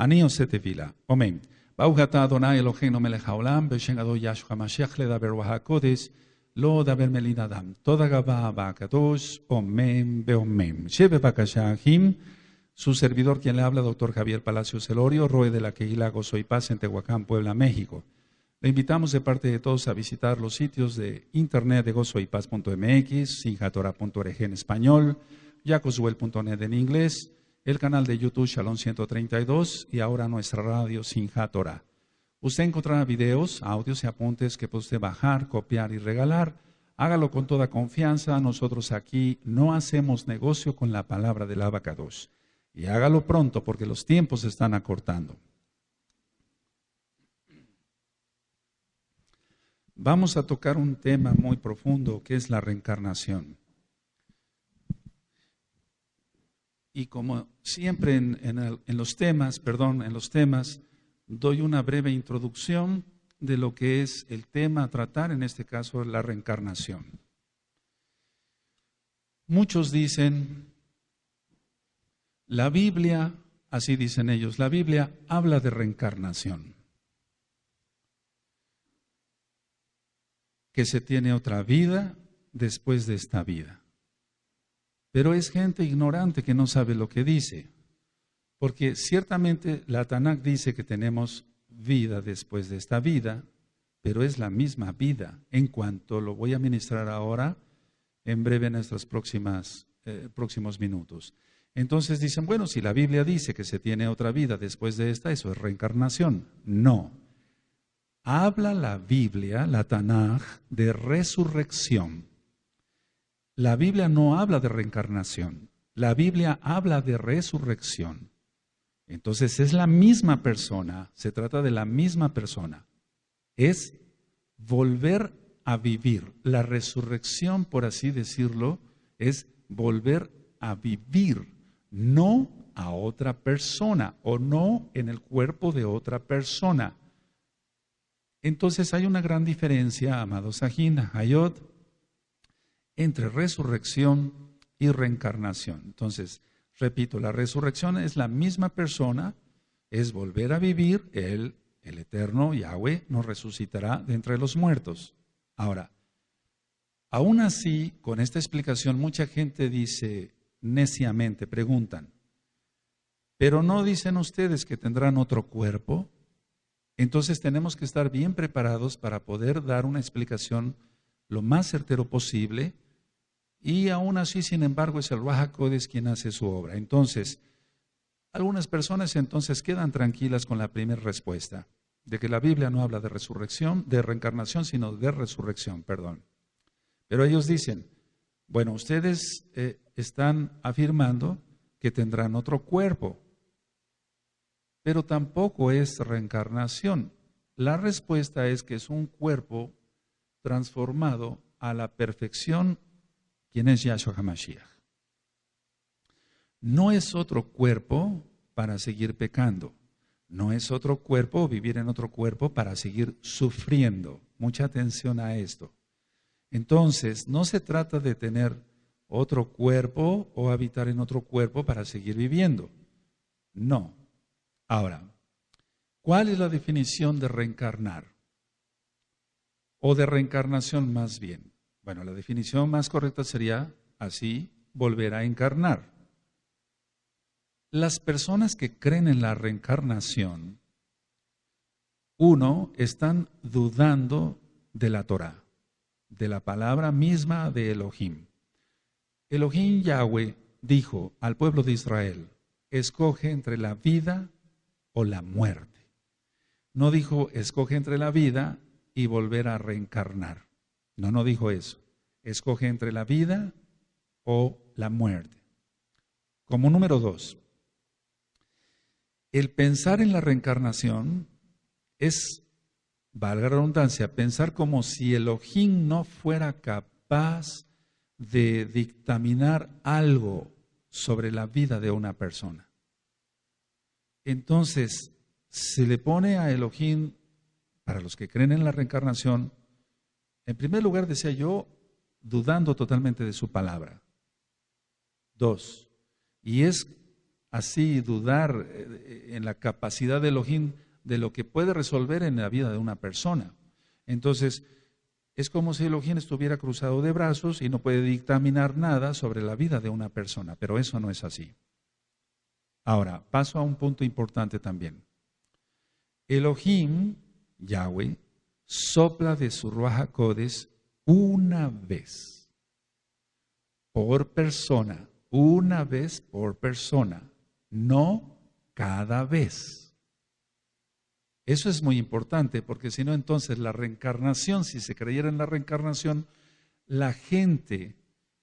אני se te vila. dona אתה אדוני אלוהינו מלך העולם, בשם lo da המשיח dam. toda הקודש, dos. דבר Omen, אדם. תודה רבה והקדוש, su servidor quien le habla, doctor Javier Palacios Elorio, Roe de la Keila Gozo y Paz en Tehuacán, Puebla, México. Le invitamos de parte de todos a visitar los sitios de internet de gozoipaz.mx, sinjatora.org en español, yacozuel.net en inglés, el canal de YouTube Shalom 132 y ahora nuestra radio Sinja Usted encontrará videos, audios y apuntes que puede bajar, copiar y regalar. Hágalo con toda confianza. Nosotros aquí no hacemos negocio con la palabra del abacados. Y hágalo pronto porque los tiempos se están acortando. Vamos a tocar un tema muy profundo que es la reencarnación. Y como siempre en, los temas, perdón, en los temas, doy una breve introducción de lo que es el tema a tratar, en este caso la reencarnación. Muchos dicen, la Biblia, así dicen ellos, la Biblia habla de reencarnación. Que se tiene otra vida después de esta vida. Pero es gente ignorante que no sabe lo que dice. Porque ciertamente la Tanakh dice que tenemos vida después de esta vida, pero es la misma vida. En cuanto lo voy a ministrar ahora, en breve en nuestros próximas, eh, próximos minutos. Entonces dicen, bueno, si la Biblia dice que se tiene otra vida después de esta, eso es reencarnación. No. Habla la Biblia, la Tanaj, de resurrección. La Biblia no habla de reencarnación, la Biblia habla de resurrección. Entonces es la misma persona, se trata de la misma persona. Es volver a vivir. La resurrección, por así decirlo, es volver a vivir, no a otra persona o no en el cuerpo de otra persona. Entonces hay una gran diferencia, amados Sajin, Hayot, entre resurrección y reencarnación. Entonces, repito, la resurrección es la misma persona, es volver a vivir, Él, el eterno Yahweh, nos resucitará de entre los muertos. Ahora, aún así, con esta explicación, mucha gente dice neciamente, preguntan, pero no dicen ustedes que tendrán otro cuerpo. Entonces tenemos que estar bien preparados para poder dar una explicación lo más certero posible y aún así, sin embargo, es el bajacodes es quien hace su obra. Entonces, algunas personas entonces quedan tranquilas con la primera respuesta, de que la Biblia no habla de resurrección, de reencarnación, sino de resurrección, perdón. Pero ellos dicen, bueno, ustedes eh, están afirmando que tendrán otro cuerpo, pero tampoco es reencarnación. La respuesta es que es un cuerpo transformado a la perfección ¿Quién es Yahshua HaMashiach? No es otro cuerpo para seguir pecando. No es otro cuerpo, vivir en otro cuerpo para seguir sufriendo. Mucha atención a esto. Entonces, no se trata de tener otro cuerpo o habitar en otro cuerpo para seguir viviendo. No. Ahora, ¿cuál es la definición de reencarnar? O de reencarnación más bien. Bueno, la definición más correcta sería así volver a encarnar. Las personas que creen en la reencarnación, uno, están dudando de la Torah, de la palabra misma de Elohim. Elohim Yahweh dijo al pueblo de Israel, escoge entre la vida o la muerte. No dijo, escoge entre la vida y volver a reencarnar. No, no dijo eso. Escoge entre la vida o la muerte. Como número dos, el pensar en la reencarnación es, valga la redundancia, pensar como si Elohim no fuera capaz de dictaminar algo sobre la vida de una persona. Entonces, se le pone a Elohim, para los que creen en la reencarnación, en primer lugar, decía yo, dudando totalmente de su palabra. Dos, y es así dudar eh, eh, en la capacidad de Elohim de lo que puede resolver en la vida de una persona. Entonces, es como si Elohim estuviera cruzado de brazos y no puede dictaminar nada sobre la vida de una persona, pero eso no es así. Ahora, paso a un punto importante también. Elohim, Yahweh, sopla de su Ruaja Codes una vez por persona, una vez por persona, no cada vez. Eso es muy importante porque si no entonces la reencarnación, si se creyera en la reencarnación, la gente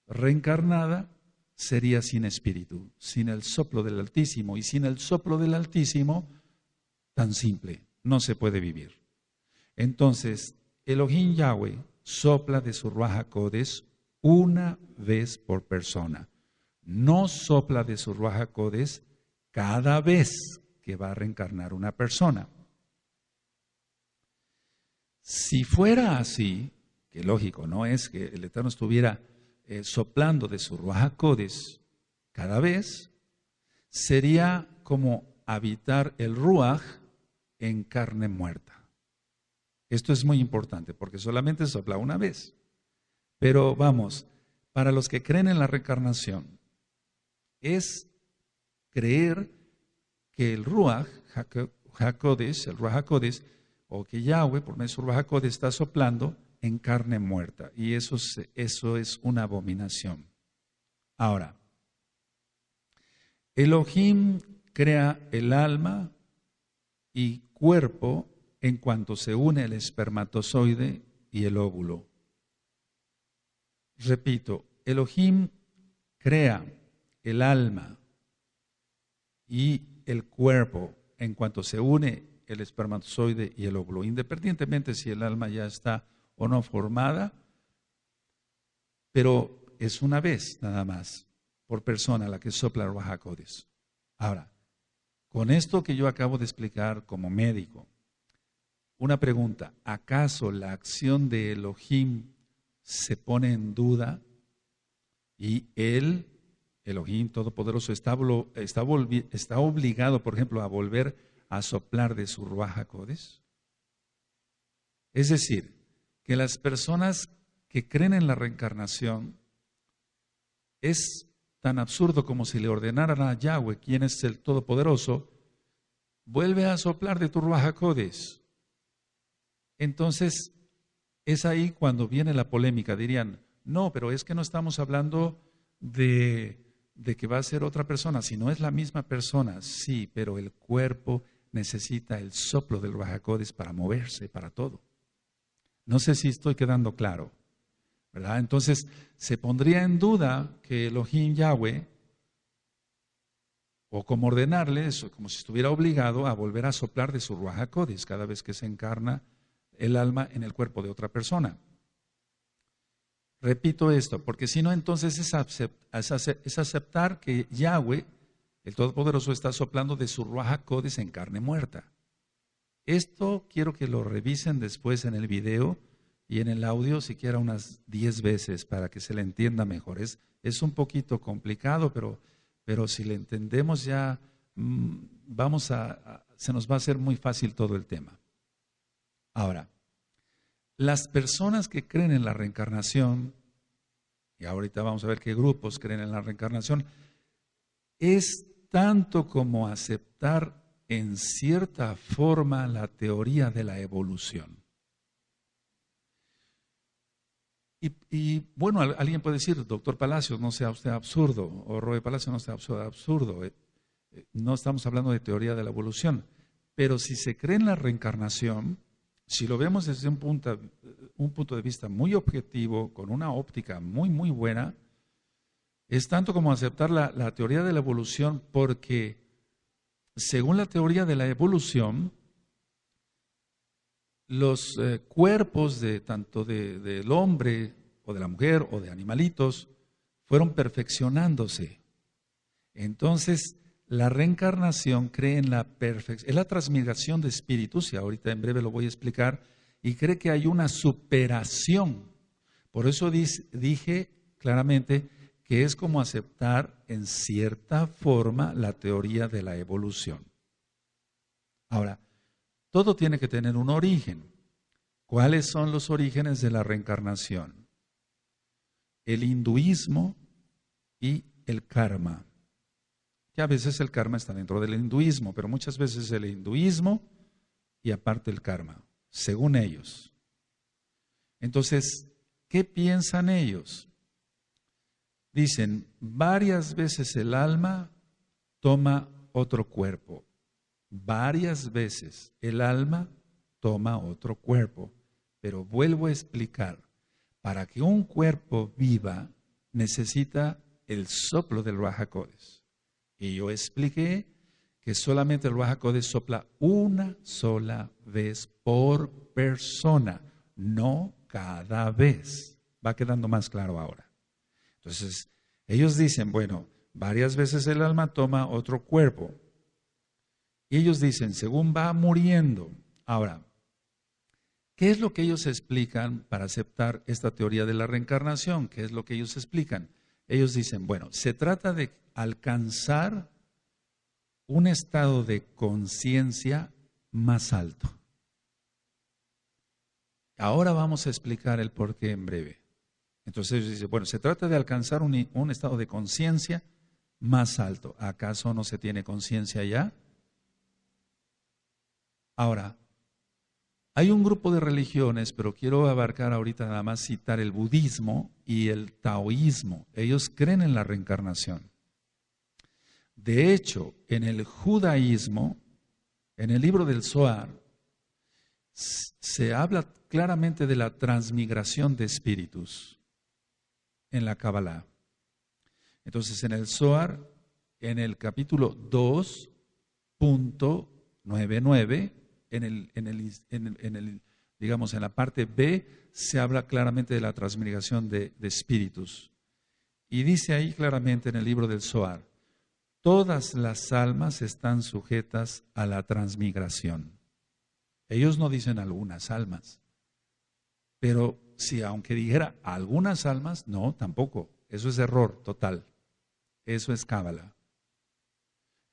reencarnada sería sin espíritu, sin el soplo del Altísimo y sin el soplo del Altísimo, tan simple, no se puede vivir. Entonces, Elohim Yahweh sopla de su Ruaja Codes una vez por persona. No sopla de su Ruaja codes cada vez que va a reencarnar una persona. Si fuera así, que lógico, no es que el Eterno estuviera eh, soplando de su Ruaja codes cada vez, sería como habitar el Ruaj en carne muerta. Esto es muy importante porque solamente sopla una vez. Pero vamos, para los que creen en la reencarnación, es creer que el Ruach el Ruach o que Yahweh, por medio de su Ruach está soplando en carne muerta. Y eso, eso es una abominación. Ahora, Elohim crea el alma y cuerpo en cuanto se une el espermatozoide y el óvulo. Repito, Elohim crea el alma y el cuerpo en cuanto se une el espermatozoide y el óvulo, independientemente si el alma ya está o no formada, pero es una vez nada más por persona la que sopla el Ahora, con esto que yo acabo de explicar como médico, una pregunta, ¿acaso la acción de Elohim se pone en duda y él, Elohim Todopoderoso, está, está, obligado, por ejemplo, a volver a soplar de su ruaja codes? Es decir, que las personas que creen en la reencarnación es tan absurdo como si le ordenaran a Yahweh, quien es el Todopoderoso, vuelve a soplar de tu ruaja entonces, es ahí cuando viene la polémica. Dirían, no, pero es que no estamos hablando de, que va a ser otra persona, si no es la misma persona, sí, pero el cuerpo necesita el soplo del Rajacodes para moverse, para todo. No sé si estoy quedando claro, ¿verdad? Entonces, se pondría en duda que Elohim Yahweh, o como ordenarle eso, como si estuviera obligado a volver a soplar de su Rajacodes cada vez que se encarna el alma en el cuerpo de otra persona. Repito esto, porque si no, entonces es, aceptar que Yahweh, el Todopoderoso, está soplando de su roja codis en carne muerta. Esto quiero que lo revisen después en el video y en el audio siquiera unas 10 veces para que se le entienda mejor. Es, un poquito complicado, pero, pero si le entendemos ya mm, vamos a, se nos va a hacer muy fácil todo el tema. Ahora, las personas que creen en la reencarnación, y ahorita vamos a ver qué grupos creen en la reencarnación, es tanto como aceptar en cierta forma la teoría de la evolución. Y, bueno, alguien puede decir, doctor Palacios, no sea usted absurdo, o Robert Palacios, no sea absurdo. Eh, eh, no estamos hablando de teoría de la evolución, pero si se cree en la reencarnación, si lo vemos desde un punto, de vista muy objetivo, con una óptica muy, muy buena, es tanto como aceptar la, teoría de la evolución porque según la teoría de la evolución, los eh, cuerpos de tanto del hombre o de la mujer o de animalitos fueron perfeccionándose. Entonces, la reencarnación cree en la perfección, es la transmigración de espíritus, y ahorita en breve lo voy a explicar, y cree que hay una superación. Por eso dije claramente que es como aceptar en cierta forma la teoría de la evolución. Ahora, todo tiene que tener un origen. ¿Cuáles son los orígenes de la reencarnación? El hinduismo y el karma que a veces el karma está dentro del hinduismo, pero muchas veces el hinduismo y aparte el karma, según ellos. Entonces, ¿qué piensan ellos? Dicen, varias veces el alma toma otro cuerpo. Varias veces el alma toma otro cuerpo. Pero vuelvo a explicar, para que un cuerpo viva necesita el soplo del Rajacodes. Y yo expliqué que solamente el Ruach de sopla una sola vez por persona, no cada vez. Va quedando más claro ahora. Entonces, ellos dicen, bueno, varias veces el alma toma otro cuerpo. Y ellos dicen, según va muriendo. Ahora, ¿qué es lo que ellos explican para aceptar esta teoría de la reencarnación? ¿Qué es lo que ellos explican? Ellos dicen, bueno, se trata de alcanzar un estado de conciencia más alto. Ahora vamos a explicar el porqué en breve. Entonces ellos dicen, bueno, se trata de alcanzar un, un estado de conciencia más alto. ¿Acaso no se tiene conciencia ya? Ahora, hay un grupo de religiones, pero quiero abarcar ahorita nada más citar el budismo y el taoísmo. Ellos creen en la reencarnación. De hecho, en el judaísmo, en el libro del Zohar, se habla claramente de la transmigración de espíritus en la Kabbalah. Entonces, en el Zohar, en el capítulo 2.99, en el, digamos, en la parte B se habla claramente de la transmigración de, de, espíritus. Y dice ahí claramente en el libro del Zohar, todas las almas están sujetas a la transmigración. Ellos no dicen algunas almas, pero si aunque dijera algunas almas, no, tampoco. Eso es error total. Eso es cábala.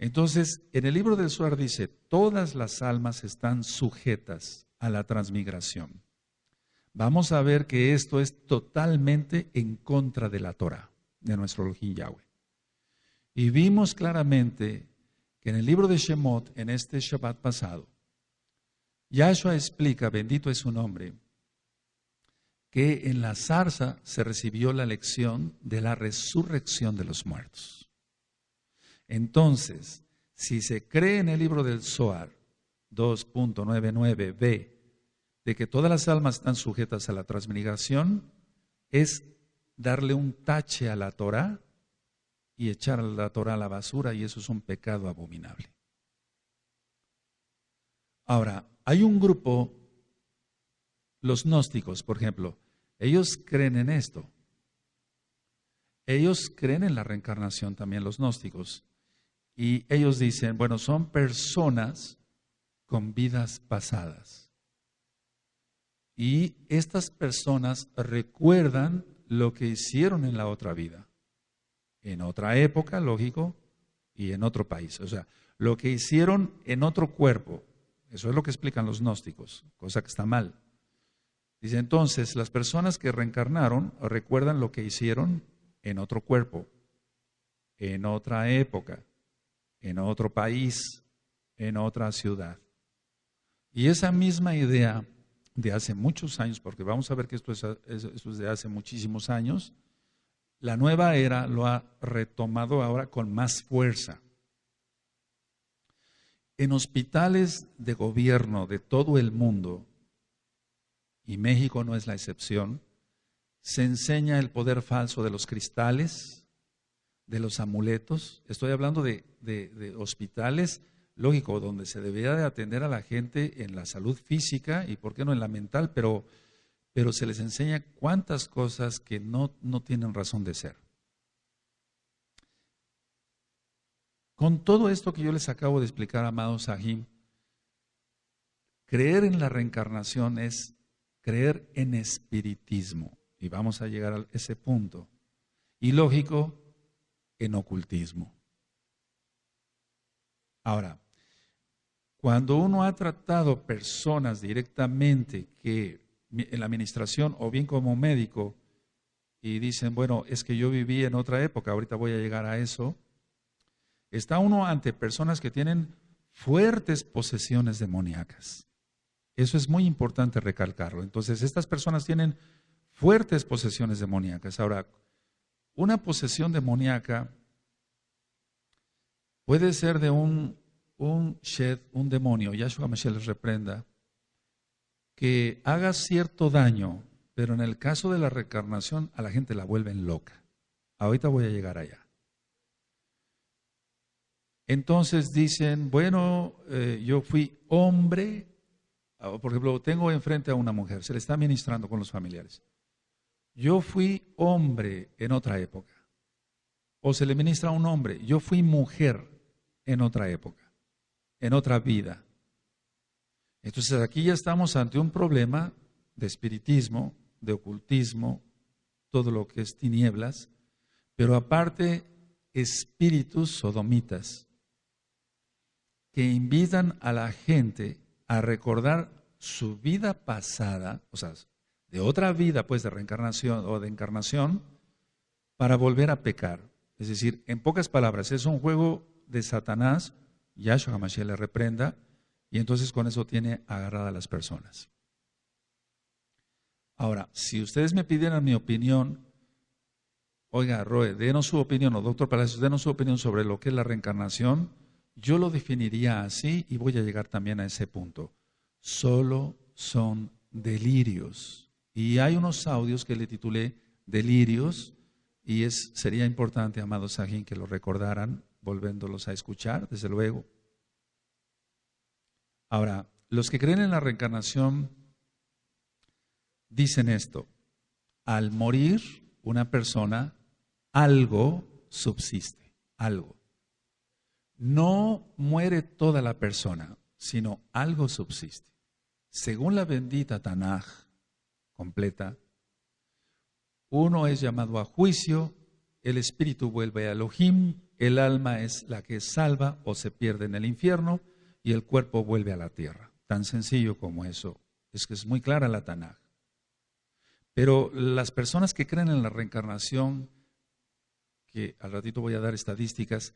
Entonces, en el libro del Suar dice, todas las almas están sujetas a la transmigración. Vamos a ver que esto es totalmente en contra de la Torah, de nuestro Elohim Yahweh. Y vimos claramente que en el libro de Shemot, en este Shabbat pasado, Yahshua explica, bendito es su nombre, que en la zarza se recibió la lección de la resurrección de los muertos. Entonces, si se cree en el libro del Zohar 2.99b, de que todas las almas están sujetas a la transmigración, es darle un tache a la Torah y echar a la Torah a la basura, y eso es un pecado abominable. Ahora, hay un grupo, los gnósticos, por ejemplo, ellos creen en esto. Ellos creen en la reencarnación también, los gnósticos. Y ellos dicen, bueno, son personas con vidas pasadas. Y estas personas recuerdan lo que hicieron en la otra vida, en otra época, lógico, y en otro país. O sea, lo que hicieron en otro cuerpo. Eso es lo que explican los gnósticos, cosa que está mal. Dice entonces, las personas que reencarnaron recuerdan lo que hicieron en otro cuerpo, en otra época, en otro país, en otra ciudad. Y esa misma idea de hace muchos años, porque vamos a ver que esto es, de hace muchísimos años, la nueva era lo ha retomado ahora con más fuerza. En hospitales de gobierno de todo el mundo, y México no es la excepción, se enseña el poder falso de los cristales, de los amuletos, estoy hablando de, hospitales, lógico, donde se debería de atender a la gente en la salud física y, ¿por qué no, en la mental? Pero, pero se les enseña cuántas cosas que no, no tienen razón de ser. Con todo esto que yo les acabo de explicar, amados Sahim, creer en la reencarnación es creer en espiritismo. Y vamos a llegar a ese punto. Y lógico, en ocultismo. Ahora, cuando uno ha tratado personas directamente que en la administración o bien como médico y dicen, bueno, es que yo viví en otra época, ahorita voy a llegar a eso, está uno ante personas que tienen fuertes posesiones demoníacas. Eso es muy importante recalcarlo. Entonces, estas personas tienen fuertes posesiones demoníacas. Ahora, una posesión demoníaca puede ser de un, un shed, un demonio, Yahshua Mashiach les reprenda, que haga cierto daño, pero en el caso de la reencarnación a la gente la vuelven loca. Ahorita voy a llegar allá. Entonces dicen, bueno, eh, yo fui hombre, ah, por ejemplo, tengo enfrente a una mujer, se le está ministrando con los familiares. Yo fui hombre en otra época. O se le ministra a un hombre. Yo fui mujer en otra época, en otra vida. Entonces aquí ya estamos ante un problema de espiritismo, de ocultismo, todo lo que es tinieblas, pero aparte espíritus sodomitas que invitan a la gente a recordar su vida pasada, o sea, de otra vida, pues de reencarnación o de encarnación, para volver a pecar. Es decir, en pocas palabras, es un juego de Satanás, Yahshua Hamashiach le reprenda, y entonces con eso tiene agarrada a las personas. Ahora, si ustedes me pidieran mi opinión, oiga, Roe, denos su opinión, o doctor Palacios, denos su opinión sobre lo que es la reencarnación, yo lo definiría así y voy a llegar también a ese punto. Solo son delirios y hay unos audios que le titulé Delirios y es, sería importante, amados Sajín, que lo recordaran volviéndolos a escuchar, desde luego. Ahora, los que creen en la reencarnación dicen esto. Al morir una persona, algo subsiste, algo. No muere toda la persona, sino algo subsiste. Según la bendita Tanaj, completa. Uno es llamado a juicio, el espíritu vuelve a Elohim, el alma es la que salva o se pierde en el infierno y el cuerpo vuelve a la tierra. Tan sencillo como eso. Es que es muy clara la Tanaj. Pero las personas que creen en la reencarnación, que al ratito voy a dar estadísticas,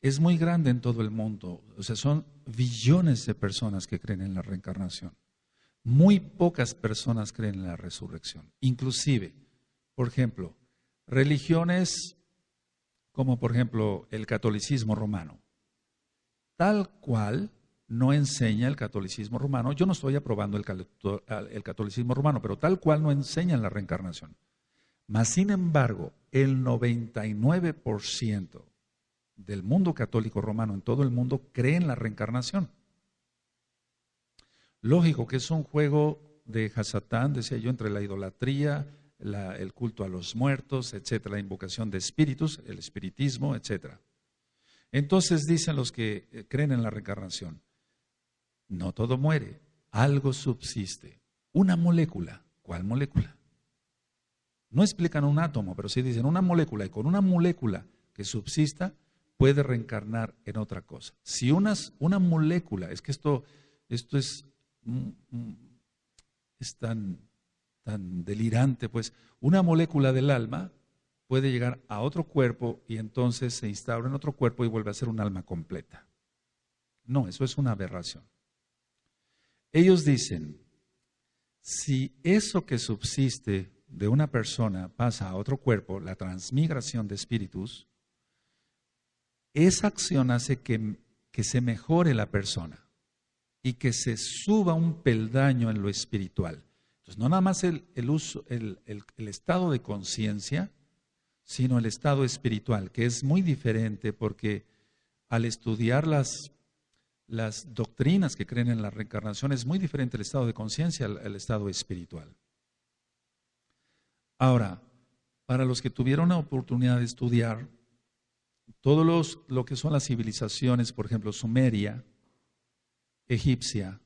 es muy grande en todo el mundo. O sea, son billones de personas que creen en la reencarnación. Muy pocas personas creen en la resurrección. Inclusive, por ejemplo, religiones como por ejemplo el catolicismo romano. Tal cual no enseña el catolicismo romano. Yo no estoy aprobando el, catolicismo romano, pero tal cual no enseña la reencarnación. Mas, sin embargo, el 99% del mundo católico romano en todo el mundo cree en la reencarnación. Lógico que es un juego de Hasatán, decía yo, entre la idolatría, el culto a los muertos, etcétera, la invocación de espíritus, el espiritismo, etcétera. Entonces dicen los que eh, creen en la reencarnación, no todo muere, algo subsiste. Una molécula, ¿cuál molécula? No explican un átomo, pero sí dicen una molécula y con una molécula que subsista puede reencarnar en otra cosa. Si unas, una molécula, es que esto, esto es es tan, tan delirante, pues una molécula del alma puede llegar a otro cuerpo y entonces se instaura en otro cuerpo y vuelve a ser un alma completa. No, eso es una aberración. Ellos dicen, si eso que subsiste de una persona pasa a otro cuerpo, la transmigración de espíritus, esa acción hace que, que se mejore la persona y que se suba un peldaño en lo espiritual. Entonces, no nada más el, uso, el, estado de conciencia, sino el estado espiritual, que es muy diferente porque al estudiar las, las doctrinas que creen en la reencarnación es muy diferente el estado de conciencia al, estado espiritual. Ahora, para los que tuvieron la oportunidad de estudiar, todos los, lo que son las civilizaciones, por ejemplo, Sumeria, egipcia,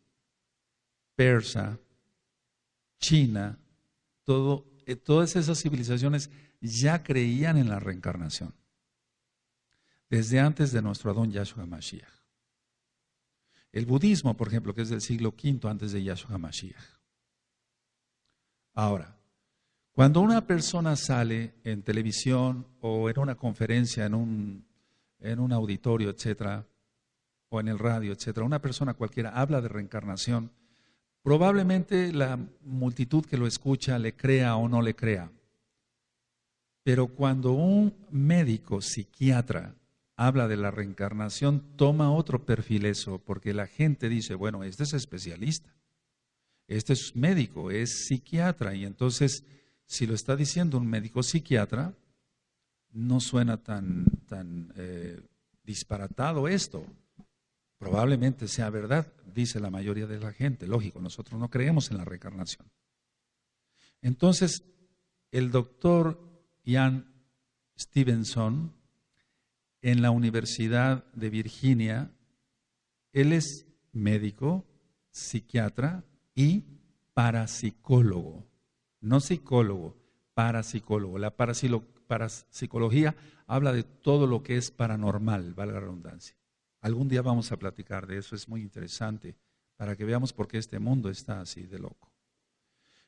persa, china, eh, todas esas civilizaciones ya creían en la reencarnación desde antes de nuestro Adón Yahshua Mashiach. El budismo, por ejemplo, que es del siglo V antes de Yahshua Mashiach. Ahora, cuando una persona sale en televisión o en una conferencia, en un, en un auditorio, etcétera, o en el radio, etcétera, una persona cualquiera habla de reencarnación, probablemente la multitud que lo escucha le crea o no le crea. Pero cuando un médico psiquiatra habla de la reencarnación, toma otro perfil eso, porque la gente dice, bueno, este es especialista, este es médico, es psiquiatra, y entonces si lo está diciendo un médico psiquiatra, no suena tan, tan eh, disparatado esto. Probablemente sea verdad, dice la mayoría de la gente. Lógico, nosotros no creemos en la reencarnación. Entonces, el doctor Ian Stevenson, en la Universidad de Virginia, él es médico, psiquiatra y parapsicólogo. No psicólogo, parapsicólogo. La parapsicología habla de todo lo que es paranormal, valga la redundancia. Algún día vamos a platicar de eso, es muy interesante, para que veamos por qué este mundo está así de loco.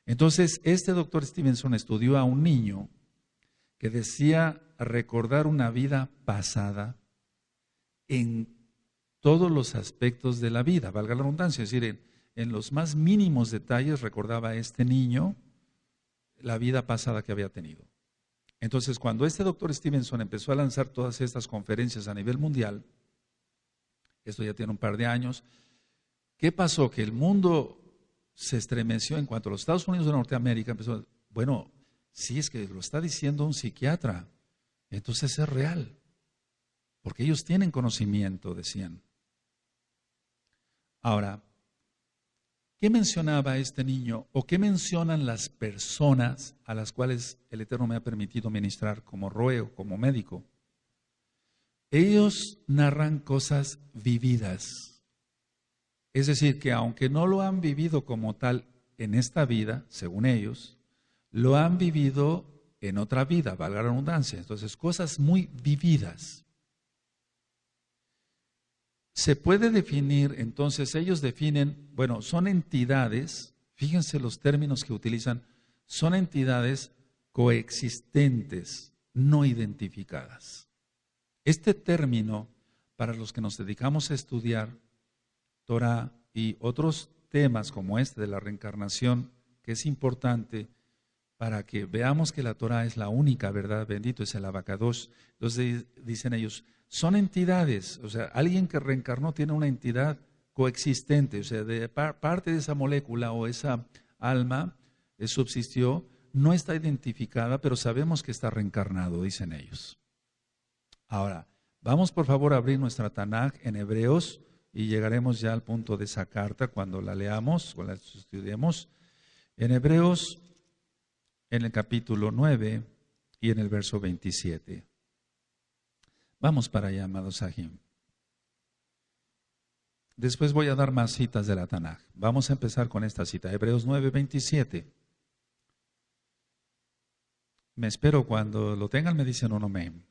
Entonces, este doctor Stevenson estudió a un niño que decía recordar una vida pasada en todos los aspectos de la vida, valga la redundancia, es decir, en, los más mínimos detalles recordaba a este niño la vida pasada que había tenido. Entonces, cuando este doctor Stevenson empezó a lanzar todas estas conferencias a nivel mundial, esto ya tiene un par de años. ¿Qué pasó? Que el mundo se estremeció en cuanto a los Estados Unidos de Norteamérica empezó, bueno, sí es que lo está diciendo un psiquiatra, entonces es real, porque ellos tienen conocimiento, decían. Ahora, ¿qué mencionaba este niño o qué mencionan las personas a las cuales el Eterno me ha permitido ministrar como ruego, como médico? ellos narran cosas vividas. Es decir, que aunque no lo han vivido como tal en esta vida, según ellos, lo han vivido en otra vida, valga la redundancia. Entonces, cosas muy vividas. Se puede definir, entonces ellos definen, bueno, son entidades, fíjense los términos que utilizan, son entidades coexistentes, no identificadas. Este término, para los que nos dedicamos a estudiar Torah y otros temas como este de la reencarnación, que es importante para que veamos que la Torah es la única verdad, bendito es el abacados. Entonces dicen ellos, son entidades, o sea, alguien que reencarnó tiene una entidad coexistente, o sea, de parte de esa molécula o esa alma eh, subsistió, no está identificada, pero sabemos que está reencarnado, dicen ellos. Ahora, vamos por favor a abrir nuestra Tanaj en Hebreos y llegaremos ya al punto de esa carta cuando la leamos, cuando la estudiemos. En Hebreos, en el capítulo 9 y en el verso 27. Vamos para allá, amados Sahim. Después voy a dar más citas de la Tanaj. Vamos a empezar con esta cita, Hebreos 9, 27. Me espero cuando lo tengan, me dicen un amén.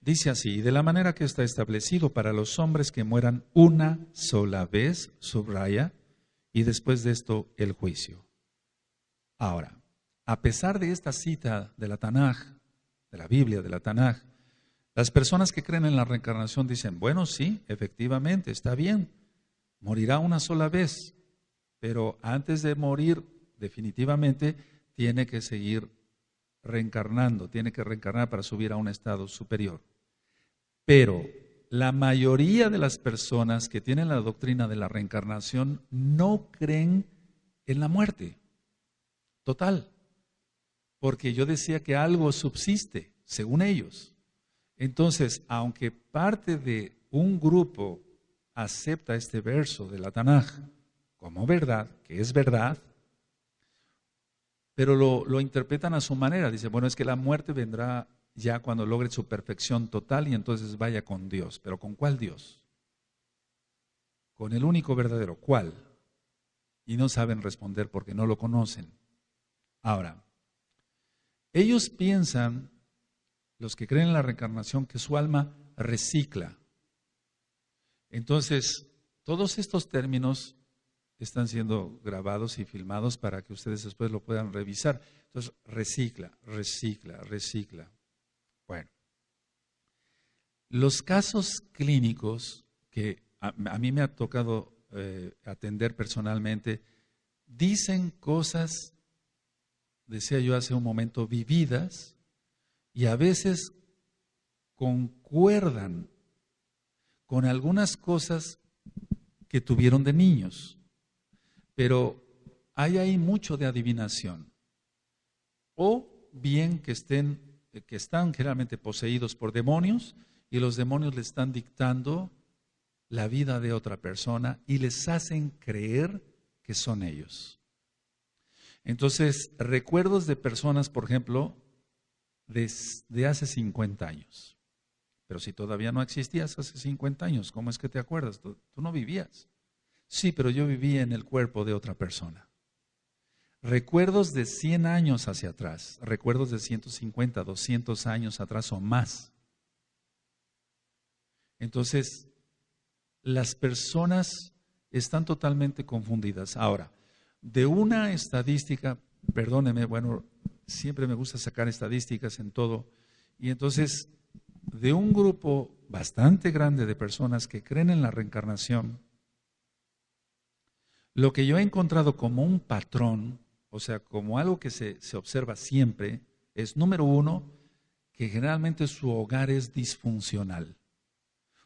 Dice así, de la manera que está establecido para los hombres que mueran una sola vez, subraya, y después de esto el juicio. Ahora, a pesar de esta cita de la Tanaj, de la Biblia, de la Tanaj, las personas que creen en la reencarnación dicen, bueno, sí, efectivamente, está bien, morirá una sola vez, pero antes de morir definitivamente tiene que seguir reencarnando, tiene que reencarnar para subir a un estado superior. Pero la mayoría de las personas que tienen la doctrina de la reencarnación no creen en la muerte. Total. Porque yo decía que algo subsiste, según ellos. Entonces, aunque parte de un grupo acepta este verso de la Tanaj como verdad, que es verdad, pero lo, interpretan a su manera. Dice, bueno, es que la muerte vendrá ya cuando logre su perfección total y entonces vaya con Dios. Pero ¿con cuál Dios? Con el único verdadero. ¿Cuál? Y no saben responder porque no lo conocen. Ahora, ellos piensan, los que creen en la reencarnación, que su alma recicla. Entonces, todos estos términos están siendo grabados y filmados para que ustedes después lo puedan revisar. Entonces, recicla, recicla, recicla. Bueno, los casos clínicos que a, mí me ha tocado eh, atender personalmente, dicen cosas, decía yo hace un momento, vividas y a veces concuerdan con algunas cosas que tuvieron de niños pero hay ahí mucho de adivinación. O bien que estén que están generalmente poseídos por demonios y los demonios le están dictando la vida de otra persona y les hacen creer que son ellos. Entonces, recuerdos de personas, por ejemplo, de hace 50 años. Pero si todavía no existías hace 50 años, ¿cómo es que te acuerdas? tú no vivías. Sí, pero yo vivía en el cuerpo de otra persona. Recuerdos de 100 años hacia atrás, recuerdos de 150, 200 años atrás o más. Entonces, las personas están totalmente confundidas. Ahora, de una estadística, perdóneme, bueno, siempre me gusta sacar estadísticas en todo, y entonces, de un grupo bastante grande de personas que creen en la reencarnación, lo que yo he encontrado como un patrón, o sea, como algo que se, observa siempre, es número uno, que generalmente su hogar es disfuncional.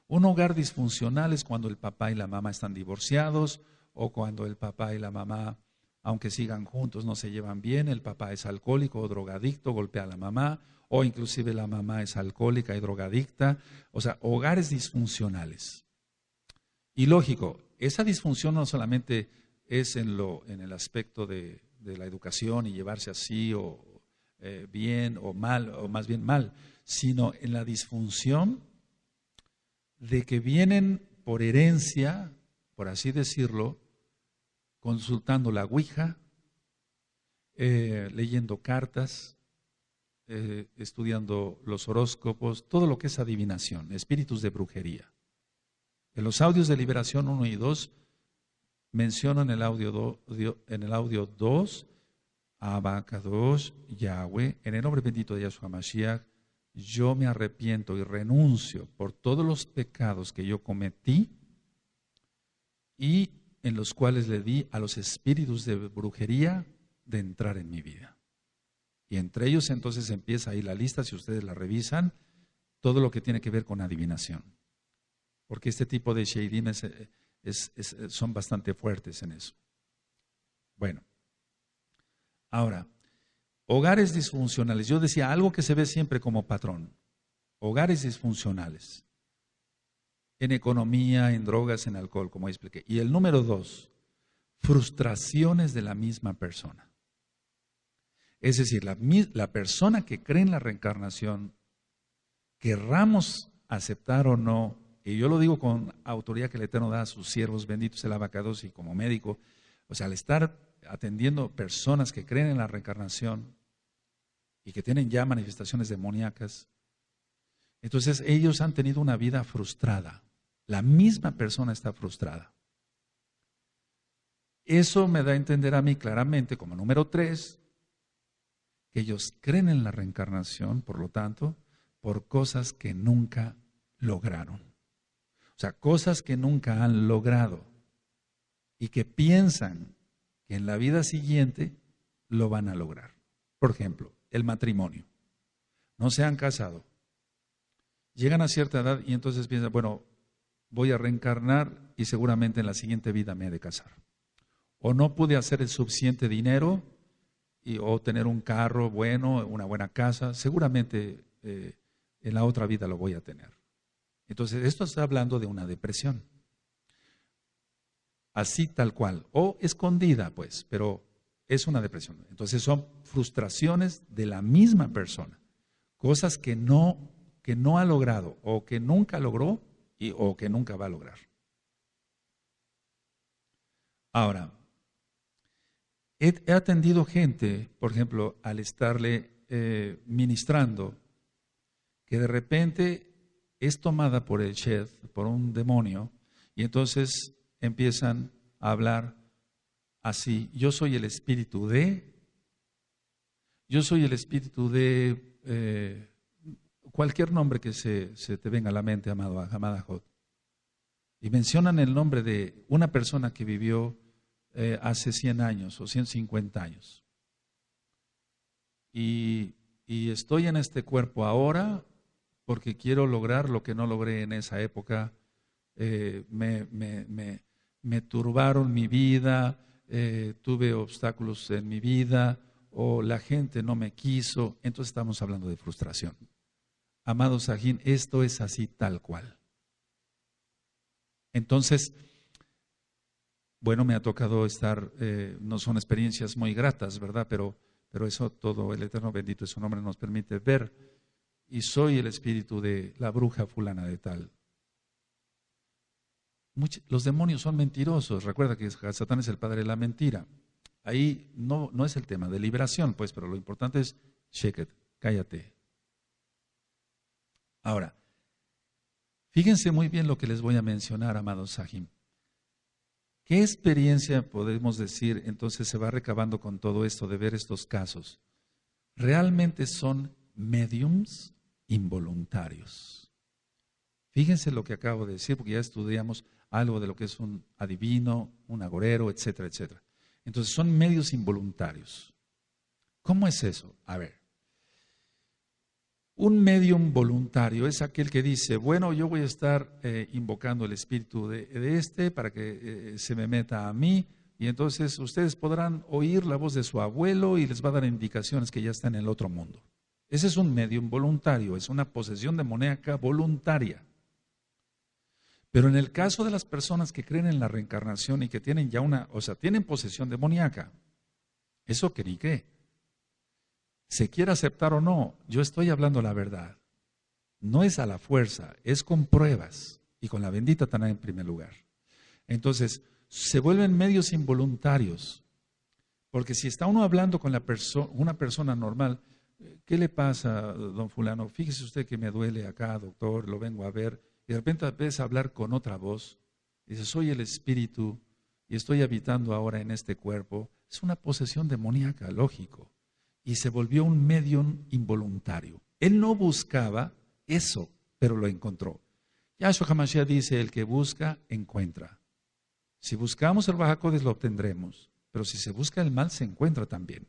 Un hogar disfuncional es cuando el papá y la mamá están divorciados o cuando el papá y la mamá, aunque sigan juntos, no se llevan bien, el papá es alcohólico o drogadicto, golpea a la mamá o inclusive la mamá es alcohólica y drogadicta. O sea, hogares disfuncionales. Y lógico, esa disfunción no solamente es en, lo, en el aspecto de, la educación y llevarse así o eh, bien o mal, o más bien mal, sino en la disfunción de que vienen por herencia, por así decirlo, consultando la Ouija, eh, leyendo cartas, eh, estudiando los horóscopos, todo lo que es adivinación, espíritus de brujería. En los audios de liberación 1 y 2 menciona en el audio, 2 a Abacados, Yahweh, en el nombre bendito de Yahshua Mashiach, yo me arrepiento y renuncio por todos los pecados que yo cometí y en los cuales le di a los espíritus de brujería de entrar en mi vida. Y entre ellos entonces empieza ahí la lista, si ustedes la revisan, todo lo que tiene que ver con adivinación. Porque este tipo de Sheidim es, eh, eh, son bastante fuertes en eso. Bueno, ahora, hogares disfuncionales. Yo decía algo que se ve siempre como patrón. Hogares disfuncionales. En economía, en drogas, en alcohol, como expliqué. Y el número dos, frustraciones de la misma persona. Es decir, la persona que cree en la reencarnación, querramos aceptar o no y yo lo digo con autoridad que el Eterno da a sus siervos, benditos el abacados y como médico, o sea, al estar atendiendo personas que creen en la reencarnación y que tienen ya manifestaciones demoníacas, entonces ellos han tenido una vida frustrada. La misma persona está frustrada. Eso me da a entender a mí claramente como número tres, que ellos creen en la reencarnación, por lo tanto, por cosas que nunca lograron sea, cosas que nunca han logrado y que piensan que en la vida siguiente lo van a lograr. Por ejemplo, el matrimonio. No se han casado. Llegan a cierta edad y entonces piensan, bueno, voy a reencarnar y seguramente en la siguiente vida me he de casar. O no pude hacer el suficiente dinero o tener un carro bueno, una buena casa, seguramente eh, en la otra vida lo voy a tener. Entonces, esto está hablando de una depresión. Así tal cual, o escondida, pues, pero es una depresión. Entonces son frustraciones de la misma persona, cosas que no, que no ha logrado o que nunca logró y, o que nunca va a lograr. Ahora, he, atendido gente, por ejemplo, al estarle eh, ministrando, que de repente es tomada por el Shed, por un demonio, y entonces empiezan a hablar así, yo soy el espíritu de, yo soy el espíritu de eh, cualquier nombre que se, te venga a la mente, amado, amada Jod. Y mencionan el nombre de una persona que vivió eh, hace 100 años o 150 años. Y, y estoy en este cuerpo ahora porque quiero lograr lo que no logré en esa época. Eh, me, me, me, turbaron mi vida, eh, tuve obstáculos en mi vida o la gente no me quiso. Entonces estamos hablando de frustración. Amado Sajín, esto es así tal cual. Entonces, bueno, me ha tocado estar, eh, no son experiencias muy gratas, ¿verdad? Pero, pero eso todo, el Eterno bendito de su nombre, nos permite ver y soy el espíritu de la bruja fulana de tal. los demonios son mentirosos. Recuerda que Satán es el padre de la mentira. Ahí no, no es el tema de liberación, pues, pero lo importante es, it, cállate. Ahora, fíjense muy bien lo que les voy a mencionar, amados Sahim. ¿Qué experiencia podemos decir entonces se va recabando con todo esto de ver estos casos? ¿Realmente son mediums? involuntarios. Fíjense lo que acabo de decir, porque ya estudiamos algo de lo que es un adivino, un agorero, etcétera, etcétera. Entonces, son medios involuntarios. ¿Cómo es eso? A ver. Un medio voluntario es aquel que dice, bueno, yo voy a estar eh, invocando el espíritu de, este para que eh, se me meta a mí, y entonces ustedes podrán oír la voz de su abuelo y les va a dar indicaciones que ya están en el otro mundo. Ese es un medio involuntario, es una posesión demoníaca voluntaria. Pero en el caso de las personas que creen en la reencarnación y que tienen ya una, o sea, tienen posesión demoníaca, eso que ni qué. Se quiere aceptar o no, yo estoy hablando la verdad. No es a la fuerza, es con pruebas y con la bendita Taná en primer lugar. Entonces, se vuelven medios involuntarios, porque si está uno hablando con la una persona normal, ¿Qué le pasa, don fulano? Fíjese usted que me duele acá, doctor, lo vengo a ver. Y de repente empieza a hablar con otra voz. Dice, soy el espíritu y estoy habitando ahora en este cuerpo. Es una posesión demoníaca, lógico. Y se volvió un medium involuntario. Él no buscaba eso, pero lo encontró. Yahshua Hamashiach dice, el que busca, encuentra. Si buscamos el Bajacodes, lo obtendremos. Pero si se busca el mal, se encuentra también.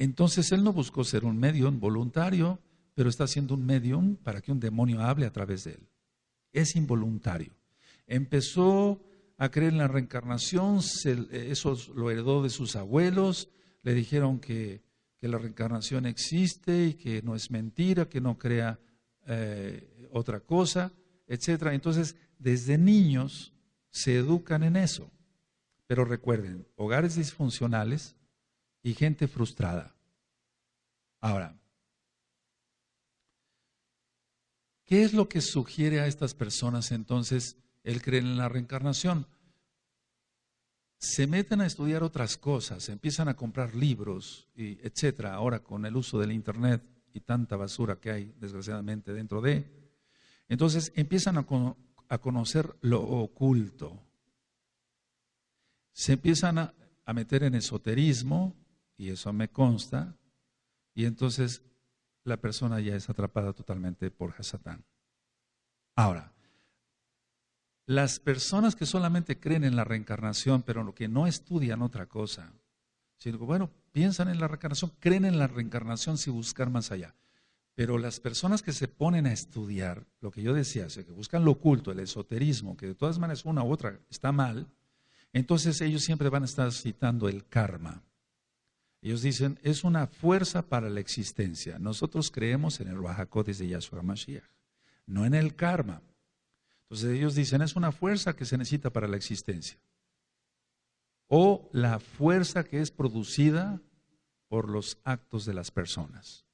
Entonces él no buscó ser un medium voluntario, pero está siendo un medium para que un demonio hable a través de él. Es involuntario. Empezó a creer en la reencarnación, eso lo heredó de sus abuelos, le dijeron que, la reencarnación existe y que no es mentira, que no crea eh, otra cosa, etc. Entonces, desde niños se educan en eso. Pero recuerden, hogares disfuncionales y gente frustrada. Ahora, ¿qué es lo que sugiere a estas personas entonces el creer en la reencarnación? Se meten a estudiar otras cosas, empiezan a comprar libros, y etcétera, ahora con el uso del internet y tanta basura que hay desgraciadamente dentro de. Entonces empiezan a, conocer lo oculto. Se empiezan a meter en esoterismo, y eso me consta, y entonces la persona ya es atrapada totalmente por Hasatán. Ahora, las personas que solamente creen en la reencarnación, pero que no estudian otra cosa, sino bueno, piensan en la reencarnación, creen en la reencarnación sin buscar más allá. Pero las personas que se ponen a estudiar, lo que yo decía, que buscan lo oculto, el esoterismo, que de todas maneras una u otra está mal, entonces ellos siempre van a estar citando el karma. Ellos dicen, es una fuerza para la existencia. Nosotros creemos en el Ruajacodes de Yahshua Mashiach, no en el karma. Entonces ellos dicen, es una fuerza que se necesita para la existencia. O la fuerza que es producida por los actos de las personas.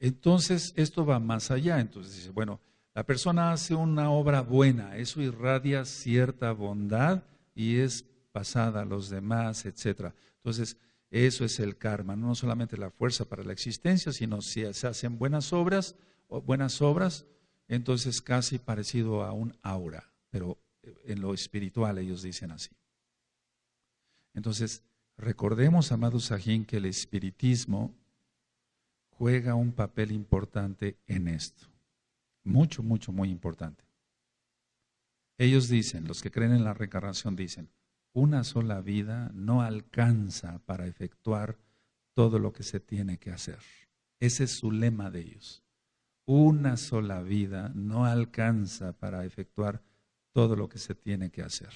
Entonces esto va más allá. Entonces dice, bueno, la persona hace una obra buena, eso irradia cierta bondad y es pasada a los demás, etc. Entonces, eso es el karma, no solamente la fuerza para la existencia, sino si se hacen buenas obras, buenas obras, entonces casi parecido a un aura, pero en lo espiritual ellos dicen así. Entonces, recordemos, amados Sajín, que el espiritismo juega un papel importante en esto. Mucho, mucho, muy importante. Ellos dicen, los que creen en la reencarnación dicen, una sola vida no alcanza para efectuar todo lo que se tiene que hacer. Ese es su lema de ellos. Una sola vida no alcanza para efectuar todo lo que se tiene que hacer.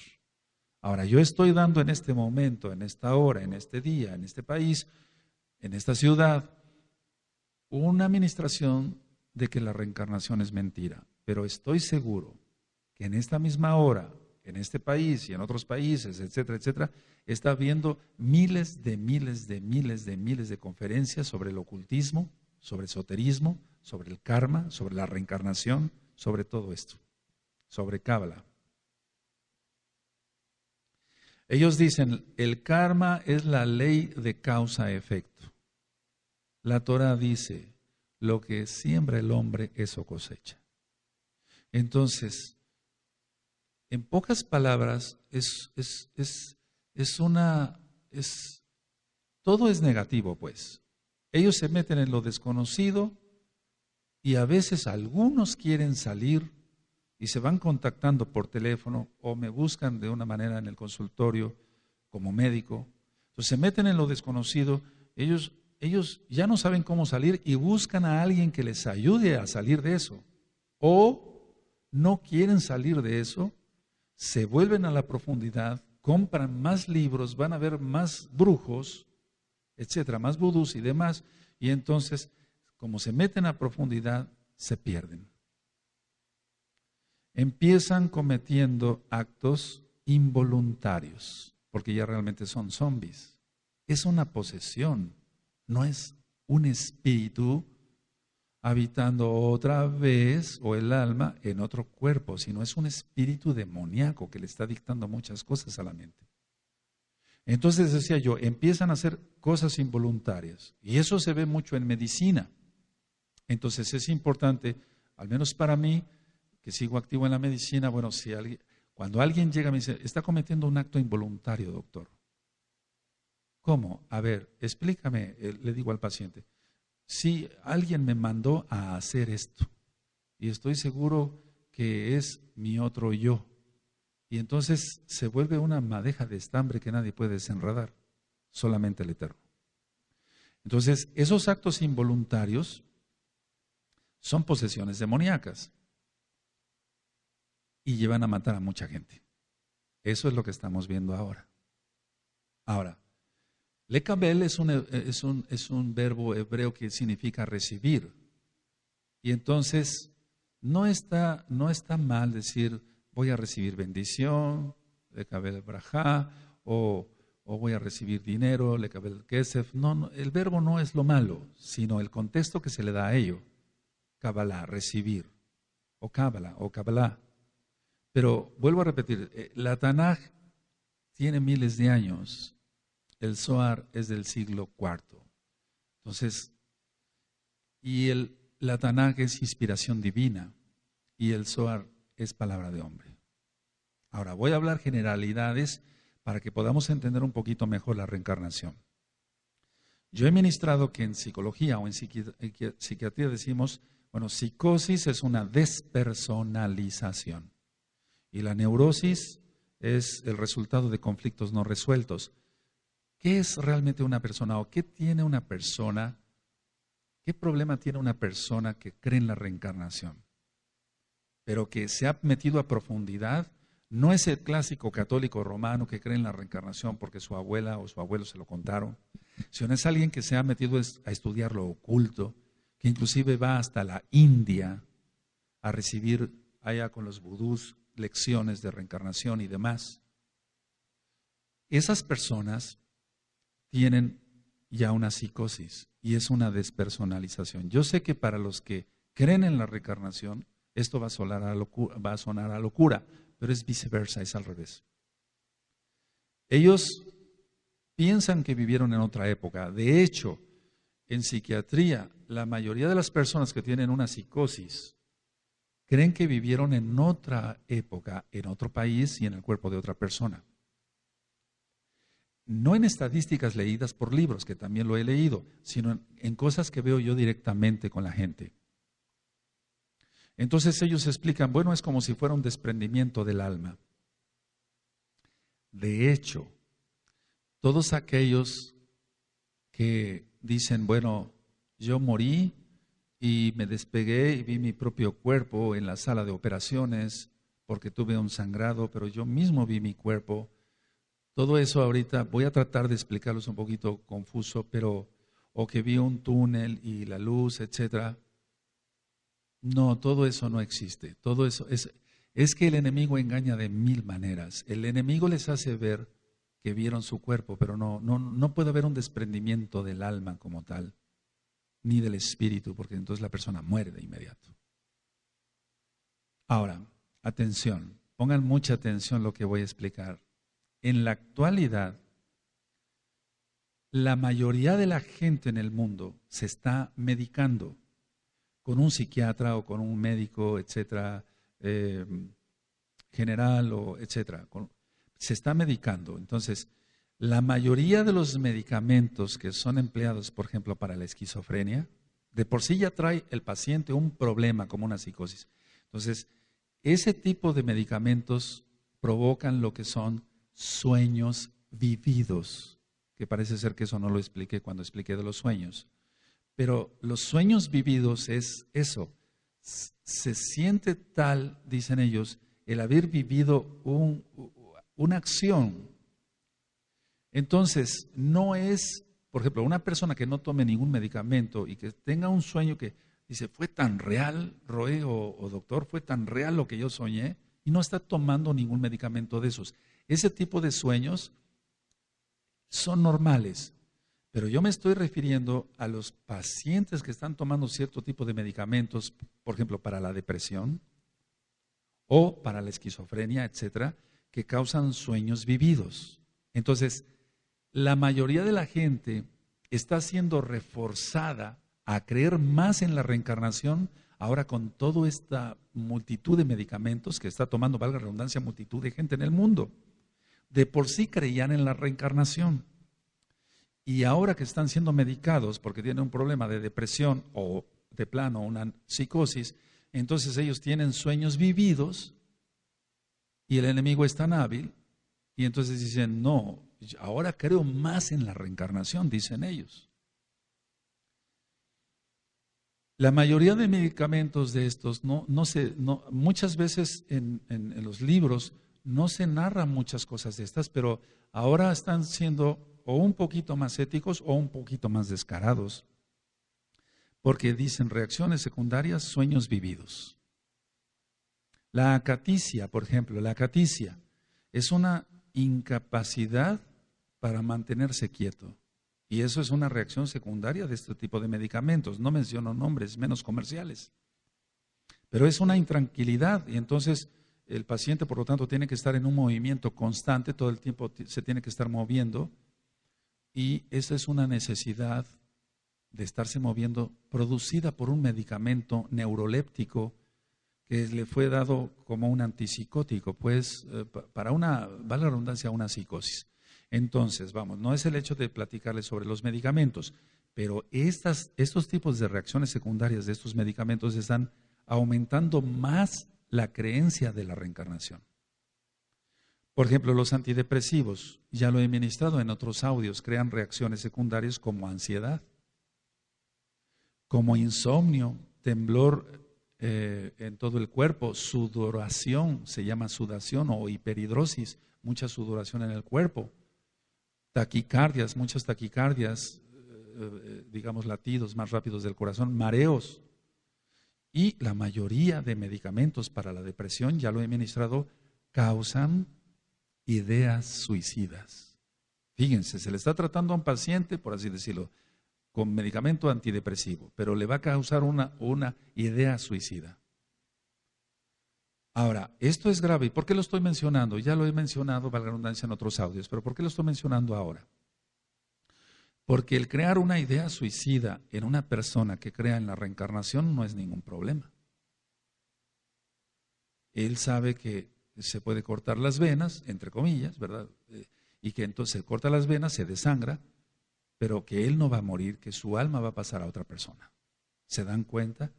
Ahora, yo estoy dando en este momento, en esta hora, en este día, en este país, en esta ciudad, una administración de que la reencarnación es mentira. Pero estoy seguro que en esta misma hora, en este país y en otros países, etcétera, etcétera, está viendo miles de miles de miles de miles de conferencias sobre el ocultismo, sobre el esoterismo, sobre el karma, sobre la reencarnación, sobre todo esto, sobre Cábala. Ellos dicen, el karma es la ley de causa-efecto. La Torah dice, lo que siembra el hombre, eso cosecha. Entonces, en pocas palabras, es, es, es, una... Es, todo es negativo, pues. Ellos se meten en lo desconocido y a veces algunos quieren salir y se van contactando por teléfono o me buscan de una manera en el consultorio como médico. Entonces se meten en lo desconocido, ellos, ellos ya no saben cómo salir y buscan a alguien que les ayude a salir de eso. O no quieren salir de eso se vuelven a la profundidad, compran más libros, van a ver más brujos, etcétera, más vudús y demás, y entonces, como se meten a profundidad, se pierden. Empiezan cometiendo actos involuntarios, porque ya realmente son zombies. Es una posesión, no es un espíritu habitando otra vez o el alma en otro cuerpo, sino es un espíritu demoníaco que le está dictando muchas cosas a la mente. Entonces decía yo, empiezan a hacer cosas involuntarias y eso se ve mucho en medicina. Entonces es importante, al menos para mí, que sigo activo en la medicina, bueno, si alguien, cuando alguien llega y me dice, está cometiendo un acto involuntario, doctor. ¿Cómo? A ver, explícame, eh, le digo al paciente. Si alguien me mandó a hacer esto. Y estoy seguro que es mi otro yo. Y entonces se vuelve una madeja de estambre que nadie puede desenredar, solamente el Eterno. Entonces, esos actos involuntarios son posesiones demoníacas y llevan a matar a mucha gente. Eso es lo que estamos viendo ahora. Ahora, Lekabel es un, es, un, un verbo hebreo que significa recibir. Y entonces, no está, no está mal decir voy a recibir bendición, Lekabel Brajá, o, o voy a recibir dinero, Lekabel Kesef. No, no, el verbo no es lo malo, sino el contexto que se le da a ello. Kabbalah, recibir, o Kabbalah, o Kabbalah. Pero vuelvo a repetir, eh, la Tanaj tiene miles de años el Zohar es del siglo IV. Entonces, y el, la es inspiración divina y el Zohar es palabra de hombre. Ahora, voy a hablar generalidades para que podamos entender un poquito mejor la reencarnación. Yo he ministrado que en psicología o en psiquiatría decimos, bueno, psicosis es una despersonalización y la neurosis es el resultado de conflictos no resueltos. ¿Qué es realmente una persona o qué tiene una persona? ¿Qué problema tiene una persona que cree en la reencarnación? Pero que se ha metido a profundidad, no es el clásico católico romano que cree en la reencarnación porque su abuela o su abuelo se lo contaron, sino es alguien que se ha metido a estudiar lo oculto, que inclusive va hasta la India a recibir allá con los vudús lecciones de reencarnación y demás. Esas personas tienen ya una psicosis y es una despersonalización. Yo sé que para los que creen en la reencarnación, esto va a, sonar a locura, va a sonar a locura, pero es viceversa, es al revés. Ellos piensan que vivieron en otra época. De hecho, en psiquiatría, la mayoría de las personas que tienen una psicosis creen que vivieron en otra época, en otro país y en el cuerpo de otra persona no en estadísticas leídas por libros, que también lo he leído, sino en, cosas que veo yo directamente con la gente. Entonces ellos explican, bueno, es como si fuera un desprendimiento del alma. De hecho, todos aquellos que dicen, bueno, yo morí y me despegué y vi mi propio cuerpo en la sala de operaciones porque tuve un sangrado, pero yo mismo vi mi cuerpo todo eso ahorita voy a tratar de explicarlos un poquito confuso, pero o que vio un túnel y la luz, etcétera. No, todo eso no existe. Todo eso es es que el enemigo engaña de mil maneras. El enemigo les hace ver que vieron su cuerpo, pero no no no puede haber un desprendimiento del alma como tal ni del espíritu, porque entonces la persona muere de inmediato. Ahora, atención, pongan mucha atención lo que voy a explicar en la actualidad, la mayoría de la gente en el mundo se está medicando con un psiquiatra o con un médico, etcétera, eh, general o etcétera. se está medicando. Entonces, la mayoría de los medicamentos que son empleados, por ejemplo, para la esquizofrenia, de por sí ya trae el paciente un problema como una psicosis. Entonces, ese tipo de medicamentos provocan lo que son sueños vividos, que parece ser que eso no lo expliqué cuando expliqué de los sueños, pero los sueños vividos es eso, se siente tal, dicen ellos, el haber vivido una acción. Entonces, no es, por ejemplo, una persona que no tome ningún medicamento y que tenga un sueño que dice, fue tan real, Roe o, o doctor, fue tan real lo que yo soñé, y no está tomando ningún medicamento de esos. Ese tipo de sueños son normales, pero yo me estoy refiriendo a los pacientes que están tomando cierto tipo de medicamentos, por ejemplo, para la depresión o para la esquizofrenia, etcétera, que causan sueños vividos. Entonces, la mayoría de la gente está siendo reforzada a creer más en la reencarnación ahora con toda esta multitud de medicamentos que está tomando, valga redundancia, multitud de gente en el mundo de por sí creían en la reencarnación. Y ahora que están siendo medicados porque tienen un problema de depresión o de plano una psicosis, entonces ellos tienen sueños vividos y el enemigo es tan hábil y entonces dicen, no, ahora creo más en la reencarnación, dicen ellos. La mayoría de medicamentos de estos, no, no se, no, muchas veces en los libros no se narran muchas cosas de estas, pero ahora están siendo o un poquito más éticos o un poquito más descarados, porque dicen reacciones secundarias, sueños vividos. La acaticia, por ejemplo, la acaticia es una incapacidad para mantenerse quieto. Y eso es una reacción secundaria de este tipo de medicamentos. No menciono nombres, menos comerciales. Pero es una intranquilidad y entonces el paciente, por lo tanto, tiene que estar en un movimiento constante, todo el tiempo se tiene que estar moviendo. Y esa es una necesidad de estarse moviendo producida por un medicamento neuroléptico que le fue dado como un antipsicótico, pues eh, para una, vale la redundancia, una psicosis. Entonces, vamos, no es el hecho de platicarles sobre los medicamentos, pero estos tipos de reacciones secundarias de estos medicamentos están aumentando más la creencia de la reencarnación. Por ejemplo, los antidepresivos, ya lo he ministrado en otros audios, crean reacciones secundarias como ansiedad, como insomnio, temblor eh, en todo el cuerpo, sudoración, se llama sudación o hiperhidrosis, mucha sudoración en el cuerpo, taquicardias, muchas taquicardias, eh, eh, digamos latidos más rápidos del corazón, mareos, y la mayoría de medicamentos para la depresión, ya lo he ministrado, causan ideas suicidas. Fíjense, se le está tratando a un paciente, por así decirlo, con medicamento antidepresivo, pero le va a causar una, idea suicida. Ahora, esto es grave. ¿Por qué lo estoy mencionando? Ya lo he mencionado, valga la redundancia, en otros audios, pero ¿por qué lo estoy mencionando ahora? Porque el crear una idea suicida en una persona que crea en la reencarnación no es ningún problema. Él sabe que se puede cortar las venas, entre comillas, ¿verdad? Eh, y que entonces corta las venas, se desangra, pero que él no va a morir, que su alma va a pasar a otra persona. ¿Se dan cuenta?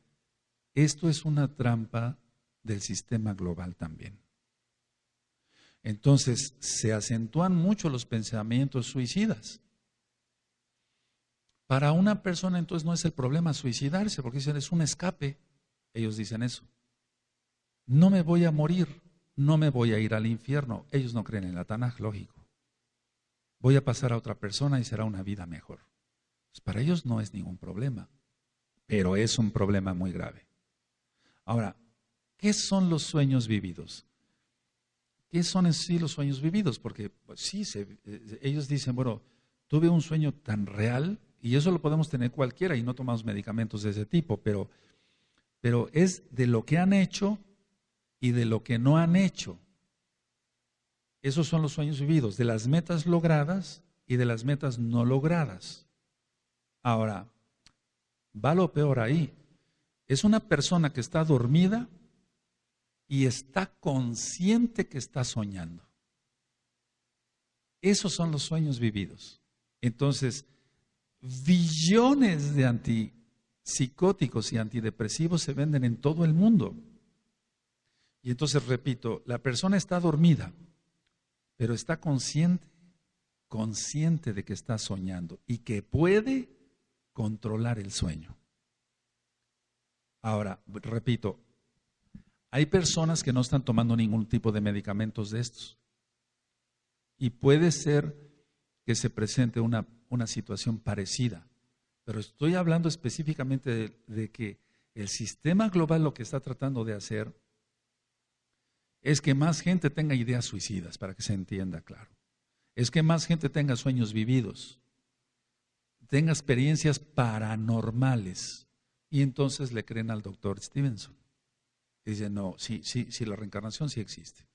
Esto es una trampa del sistema global también. Entonces, se acentúan mucho los pensamientos suicidas. Para una persona entonces no es el problema suicidarse, porque dicen es un escape. Ellos dicen eso. No me voy a morir, no me voy a ir al infierno. Ellos no creen en la Tanaj, lógico. Voy a pasar a otra persona y será una vida mejor. Pues, para ellos no es ningún problema, pero es un problema muy grave. Ahora, ¿qué son los sueños vividos? ¿Qué son en sí los sueños vividos? Porque pues, sí, eh, ellos dicen, bueno, tuve un sueño tan real y eso lo podemos tener cualquiera y no tomamos medicamentos de ese tipo, pero, pero es de lo que han hecho y de lo que no han hecho. Esos son los sueños vividos, de las metas logradas y de las metas no logradas. Ahora, va lo peor ahí. Es una persona que está dormida y está consciente que está soñando. Esos son los sueños vividos. Entonces, billones de antipsicóticos y antidepresivos se venden en todo el mundo. Y entonces, repito, la persona está dormida, pero está consciente, consciente de que está soñando y que puede controlar el sueño. Ahora, repito, hay personas que no están tomando ningún tipo de medicamentos de estos. Y puede ser que se presente una una situación parecida. Pero estoy hablando específicamente de, que el sistema global lo que está tratando de hacer es que más gente tenga ideas suicidas, para que se entienda claro. Es que más gente tenga sueños vividos, tenga experiencias paranormales. Y entonces le creen al doctor Stevenson. Dice no, sí, sí, sí, la reencarnación sí existe.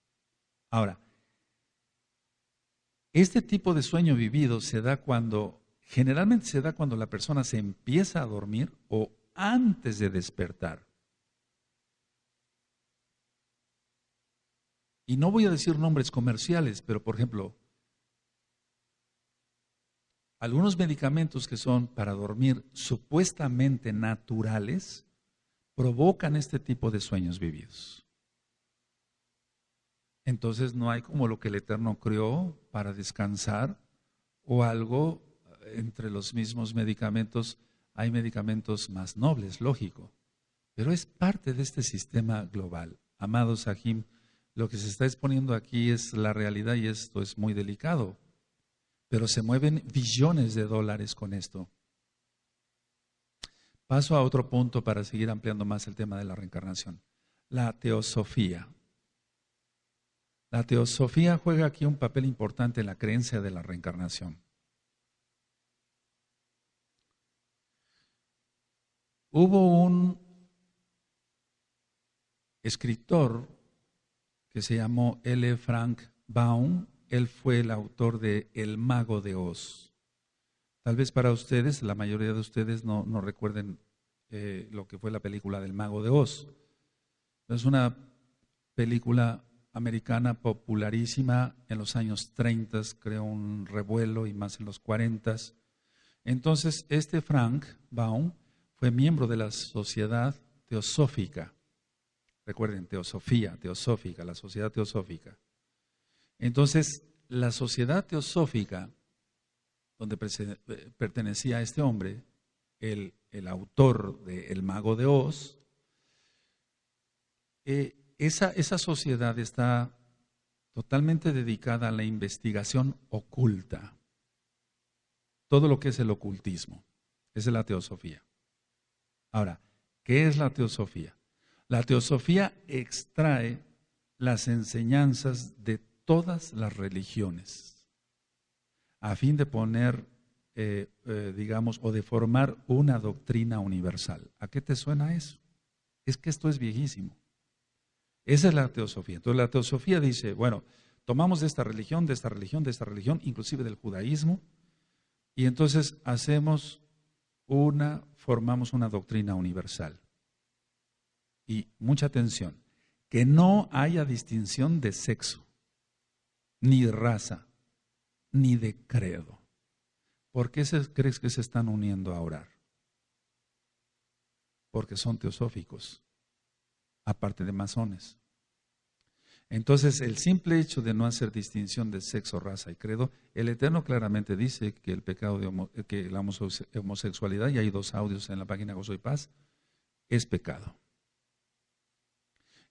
Ahora, este tipo de sueño vivido se da cuando, generalmente se da cuando la persona se empieza a dormir o antes de despertar. Y no voy a decir nombres comerciales, pero por ejemplo, algunos medicamentos que son para dormir supuestamente naturales provocan este tipo de sueños vividos entonces no hay como lo que el Eterno creó para descansar o algo eh, entre los mismos medicamentos. Hay medicamentos más nobles, lógico, pero es parte de este sistema global. Amados, Sahim, lo que se está exponiendo aquí es la realidad y esto es muy delicado, pero se mueven billones de dólares con esto. Paso a otro punto para seguir ampliando más el tema de la reencarnación, la teosofía la teosofía juega aquí un papel importante en la creencia de la reencarnación. Hubo un escritor que se llamó L. Frank Baum. Él fue el autor de El Mago de Oz. Tal vez para ustedes, la mayoría de ustedes no, recuerden eh, lo que fue la película del Mago de Oz. Es una película americana popularísima en los años 30, creó un revuelo y más en los 40. Entonces, este Frank Baum fue miembro de la Sociedad Teosófica. Recuerden, teosofía, teosófica, la sociedad teosófica. Entonces, la sociedad teosófica, donde eh, pertenecía a este hombre, el, el autor de El Mago de Oz, eh, esa, sociedad está totalmente dedicada a la investigación oculta. Todo lo que es el ocultismo. es la teosofía. Ahora, ¿qué es la teosofía? La teosofía extrae las enseñanzas de todas las religiones a fin de poner, eh, eh, digamos, o de formar una doctrina universal. ¿A qué te suena eso? Es que esto es viejísimo. Esa es la teosofía. Entonces la teosofía dice, bueno, tomamos de esta religión, de esta religión, de esta religión, inclusive del judaísmo, y entonces hacemos una, formamos una doctrina universal. Y mucha atención, que no haya distinción de sexo, ni raza, ni de credo. ¿Por qué crees que se están uniendo a orar? Porque son teosóficos aparte de masones. Entonces, el simple hecho de no hacer distinción de sexo, raza y credo, el Eterno claramente dice que el pecado de que la homosexualidad, y hay dos audios en la página Gozo y Paz, es pecado.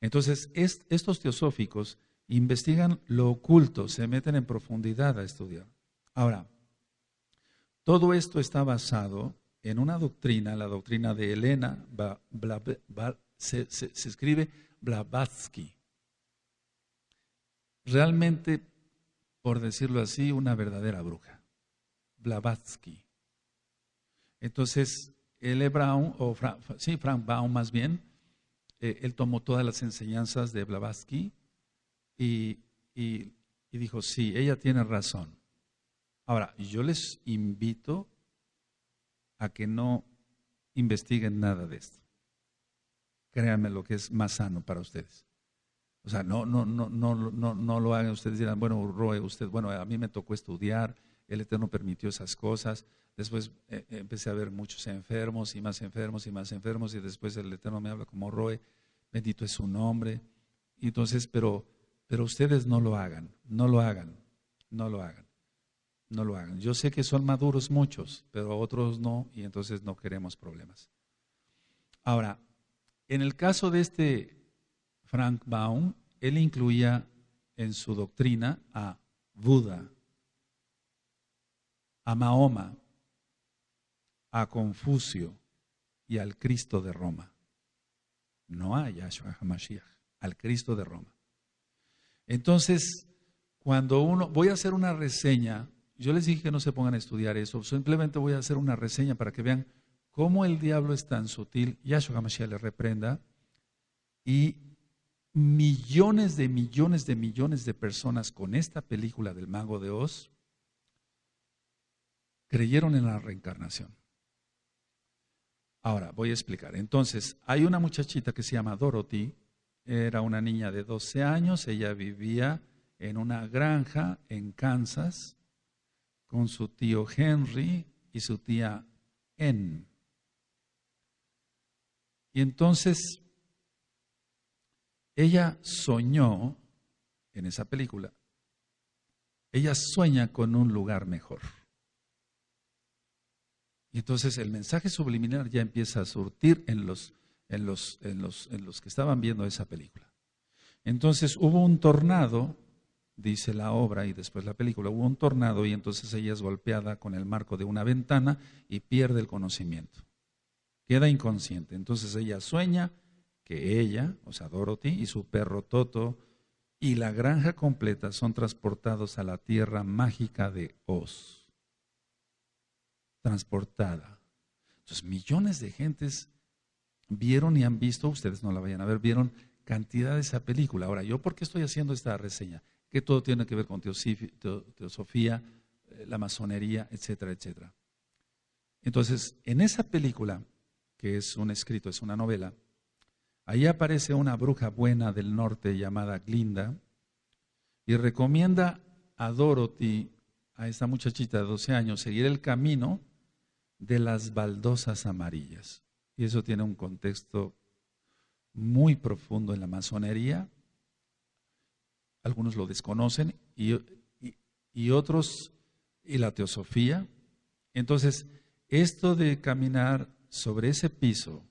Entonces, estos teosóficos investigan lo oculto, se meten en profundidad a estudiar. Ahora, todo esto está basado en una doctrina, la doctrina de Elena se, escribe Blavatsky. Realmente, por decirlo así, una verdadera bruja. Blavatsky. Entonces, él Brown, o Frank, sí, Frank Baum más bien, eh, él tomó todas las enseñanzas de Blavatsky y dijo, sí, ella tiene razón. Ahora, yo les invito a que no investiguen nada de esto créanme lo que es más sano para ustedes. O sea, no, no, no, no, no, no lo hagan ustedes dirán, bueno, Roe, usted, bueno, a mí me tocó estudiar, el Eterno permitió esas cosas. Después eh, empecé a ver muchos enfermos y más enfermos y más enfermos y después el Eterno me habla como Roe, bendito es su nombre. Y entonces, pero, pero ustedes no lo hagan, no lo hagan, no lo hagan, no lo hagan. Yo sé que son maduros muchos, pero otros no y entonces no queremos problemas. Ahora, en el caso de este Frank Baum, él incluía en su doctrina a Buda, a Mahoma, a Confucio y al Cristo de Roma. No a Yahshua HaMashiach, al Cristo de Roma. Entonces, cuando uno, voy a hacer una reseña, yo les dije que no se pongan a estudiar eso, simplemente voy a hacer una reseña para que vean cómo el diablo es tan sutil, Yashua Mashiach le reprenda, y millones de millones de millones de personas con esta película del mago de Oz creyeron en la reencarnación. Ahora, voy a explicar. Entonces, hay una muchachita que se llama Dorothy, era una niña de 12 años, ella vivía en una granja en Kansas con su tío Henry y su tía Anne. Y entonces ella soñó en esa película, ella sueña con un lugar mejor. Y entonces el mensaje subliminal ya empieza a surtir en los, en los, en los que estaban viendo esa película. Entonces hubo un tornado, dice la obra y después la película, hubo un tornado y entonces ella es golpeada con el marco de una ventana y pierde el conocimiento queda inconsciente. Entonces ella sueña que ella, o sea, Dorothy y su perro Toto y la granja completa son transportados a la tierra mágica de Oz. Transportada. Entonces millones de gentes vieron y han visto, ustedes no la vayan a ver, vieron cantidad de esa película. Ahora, ¿yo por qué estoy haciendo esta reseña? Que todo tiene que ver con teosofía, eh, la masonería, etcétera, etcétera. Entonces, en esa película, que es un escrito, es una novela, ahí aparece una bruja buena del norte llamada Glinda y recomienda a Dorothy, a esta muchachita de 12 años, seguir el camino de las baldosas amarillas. Y eso tiene un contexto muy profundo en la masonería. Algunos lo desconocen y, y otros, y la teosofía. Entonces, esto de caminar sobre ese piso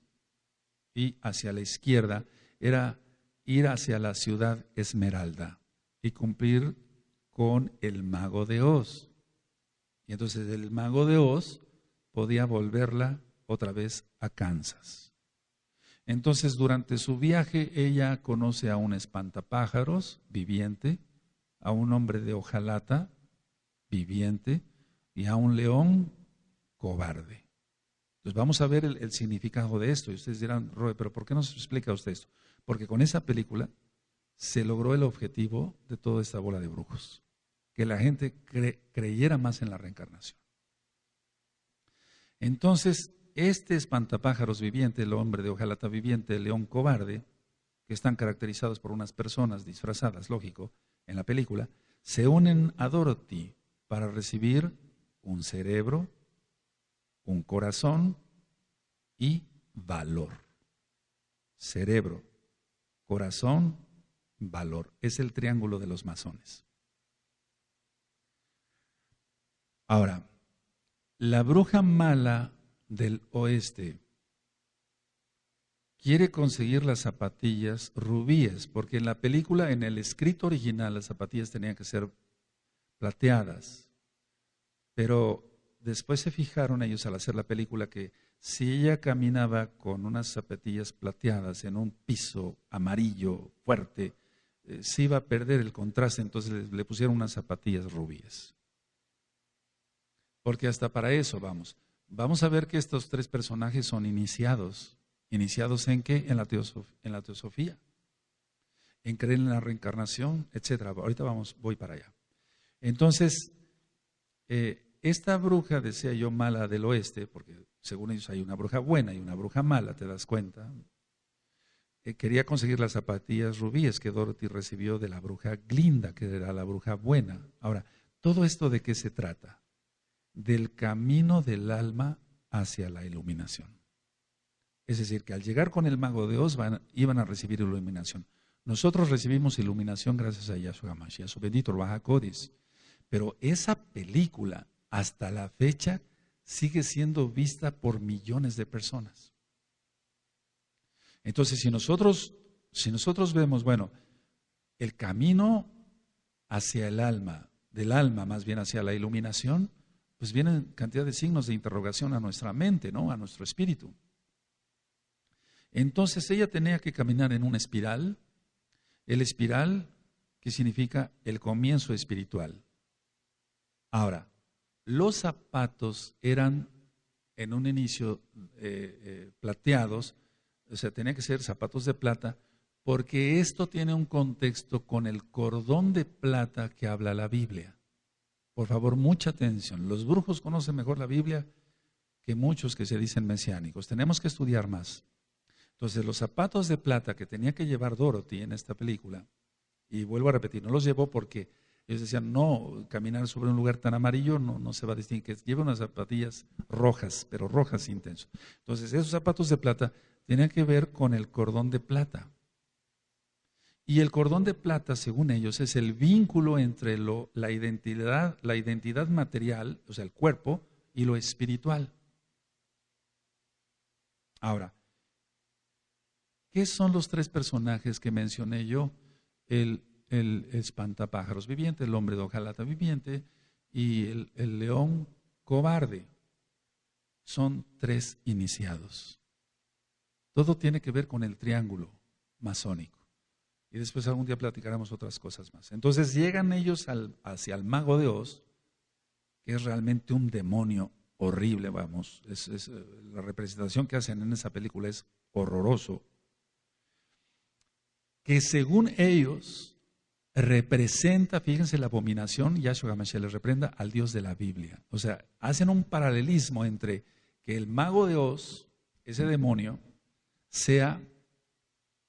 y hacia la izquierda era ir hacia la ciudad Esmeralda y cumplir con el mago de Oz. Y entonces el mago de Oz podía volverla otra vez a Kansas. Entonces durante su viaje ella conoce a un espantapájaros viviente, a un hombre de hojalata viviente y a un león cobarde. Entonces vamos a ver el, significado de esto. Y ustedes dirán, Roe, pero ¿por qué nos explica usted esto? Porque con esa película se logró el objetivo de toda esta bola de brujos, que la gente creyera más en la reencarnación. Entonces, este espantapájaros viviente, el hombre de hojalata viviente, el león cobarde, que están caracterizados por unas personas disfrazadas, lógico, en la película, se unen a Dorothy para recibir un cerebro un corazón y valor. Cerebro, corazón, valor. Es el triángulo de los masones. Ahora, la bruja mala del oeste quiere conseguir las zapatillas rubíes, porque en la película, en el escrito original, las zapatillas tenían que ser plateadas. Pero después se fijaron ellos al hacer la película que si ella caminaba con unas zapatillas plateadas en un piso amarillo fuerte, eh, se iba a perder el contraste, entonces le, pusieron unas zapatillas rubias. Porque hasta para eso vamos. Vamos a ver que estos tres personajes son iniciados. ¿Iniciados en qué? En la, teosofía, en, la En creer en la reencarnación, etc. Ahorita vamos, voy para allá. Entonces, eh, esta bruja, decía yo, mala del oeste, porque según ellos hay una bruja buena y una bruja mala, ¿te das cuenta? Eh, quería conseguir las zapatillas rubíes que Dorothy recibió de la bruja Glinda, que era la bruja buena. Ahora, ¿todo esto de qué se trata? Del camino del alma hacia la iluminación. Es decir, que al llegar con el mago de Oz iban a recibir iluminación. Nosotros recibimos iluminación gracias a Yahshua a su bendito Baja Codis. Pero esa película hasta la fecha sigue siendo vista por millones de personas. Entonces, si nosotros, si nosotros vemos, bueno, el camino hacia el alma, del alma más bien hacia la iluminación, pues vienen cantidad de signos de interrogación a nuestra mente, ¿no? A nuestro espíritu. Entonces ella tenía que caminar en una espiral, el espiral que significa el comienzo espiritual. Ahora, los zapatos eran en un inicio eh, eh, plateados, o sea, tenía que ser zapatos de plata, porque esto tiene un contexto con el cordón de plata que habla la Biblia. Por favor, mucha atención. Los brujos conocen mejor la Biblia que muchos que se dicen mesiánicos. Tenemos que estudiar más. Entonces, los zapatos de plata que tenía que llevar Dorothy en esta película, y vuelvo a repetir, no los llevó porque ellos decían, no, caminar sobre un lugar tan amarillo no, no se va a distinguir, lleva unas zapatillas rojas, pero rojas intensas Entonces, esos zapatos de plata tenían que ver con el cordón de plata. Y el cordón de plata, según ellos, es el vínculo entre lo, la, identidad, la identidad material, o sea, el cuerpo, y lo espiritual. Ahora, ¿qué son los tres personajes que mencioné yo? El el espantapájaros viviente, el hombre de hojalata viviente y el, león cobarde. Son tres iniciados. Todo tiene que ver con el triángulo masónico. Y después algún día platicaremos otras cosas más. Entonces llegan ellos hacia el mago de Oz, que es realmente un demonio horrible, vamos. Eh, la representación que hacen en esa película es horroroso. Que según ellos representa, fíjense, la abominación, Yahshua HaMashiach le reprenda al Dios de la Biblia. O sea, hacen un paralelismo entre que el mago de Oz, ese demonio, sea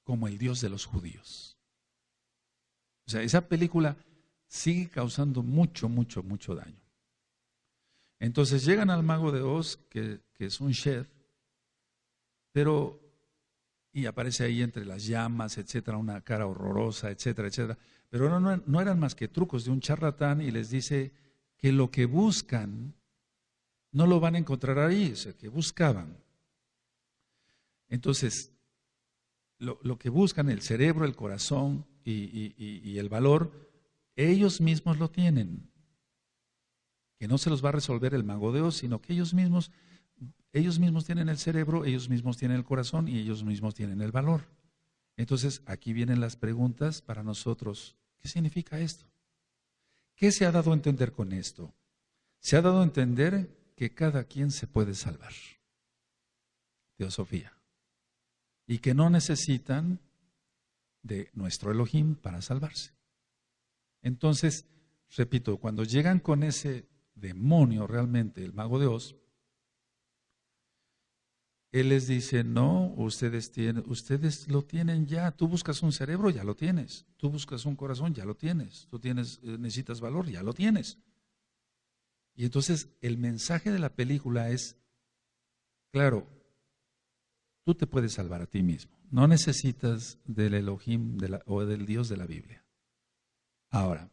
como el Dios de los judíos. O sea, esa película sigue causando mucho, mucho, mucho daño. Entonces llegan al mago de Oz, que, que es un chef, pero y aparece ahí entre las llamas, etcétera, una cara horrorosa, etcétera, etcétera. Pero no, eran más que trucos de un charlatán y les dice que lo que buscan no lo van a encontrar ahí, o sea, que buscaban. Entonces, lo, que buscan, el cerebro, el corazón y, el valor, ellos mismos lo tienen. Que no se los va a resolver el mago de Dios, sino que ellos mismos, ellos mismos tienen el cerebro, ellos mismos tienen el corazón y ellos mismos tienen el valor. Entonces, aquí vienen las preguntas para nosotros. ¿Qué significa esto? ¿Qué se ha dado a entender con esto? Se ha dado a entender que cada quien se puede salvar. Teosofía. Y que no necesitan de nuestro Elohim para salvarse. Entonces, repito, cuando llegan con ese demonio realmente, el mago de Oz, él les dice, no, ustedes, tienen, ustedes lo tienen ya. Tú buscas un cerebro, ya lo tienes. Tú buscas un corazón, ya lo tienes. Tú tienes, eh, necesitas valor, ya lo tienes. Y entonces el mensaje de la película es, claro, tú te puedes salvar a ti mismo. No necesitas del Elohim o del Dios de la Biblia. Ahora,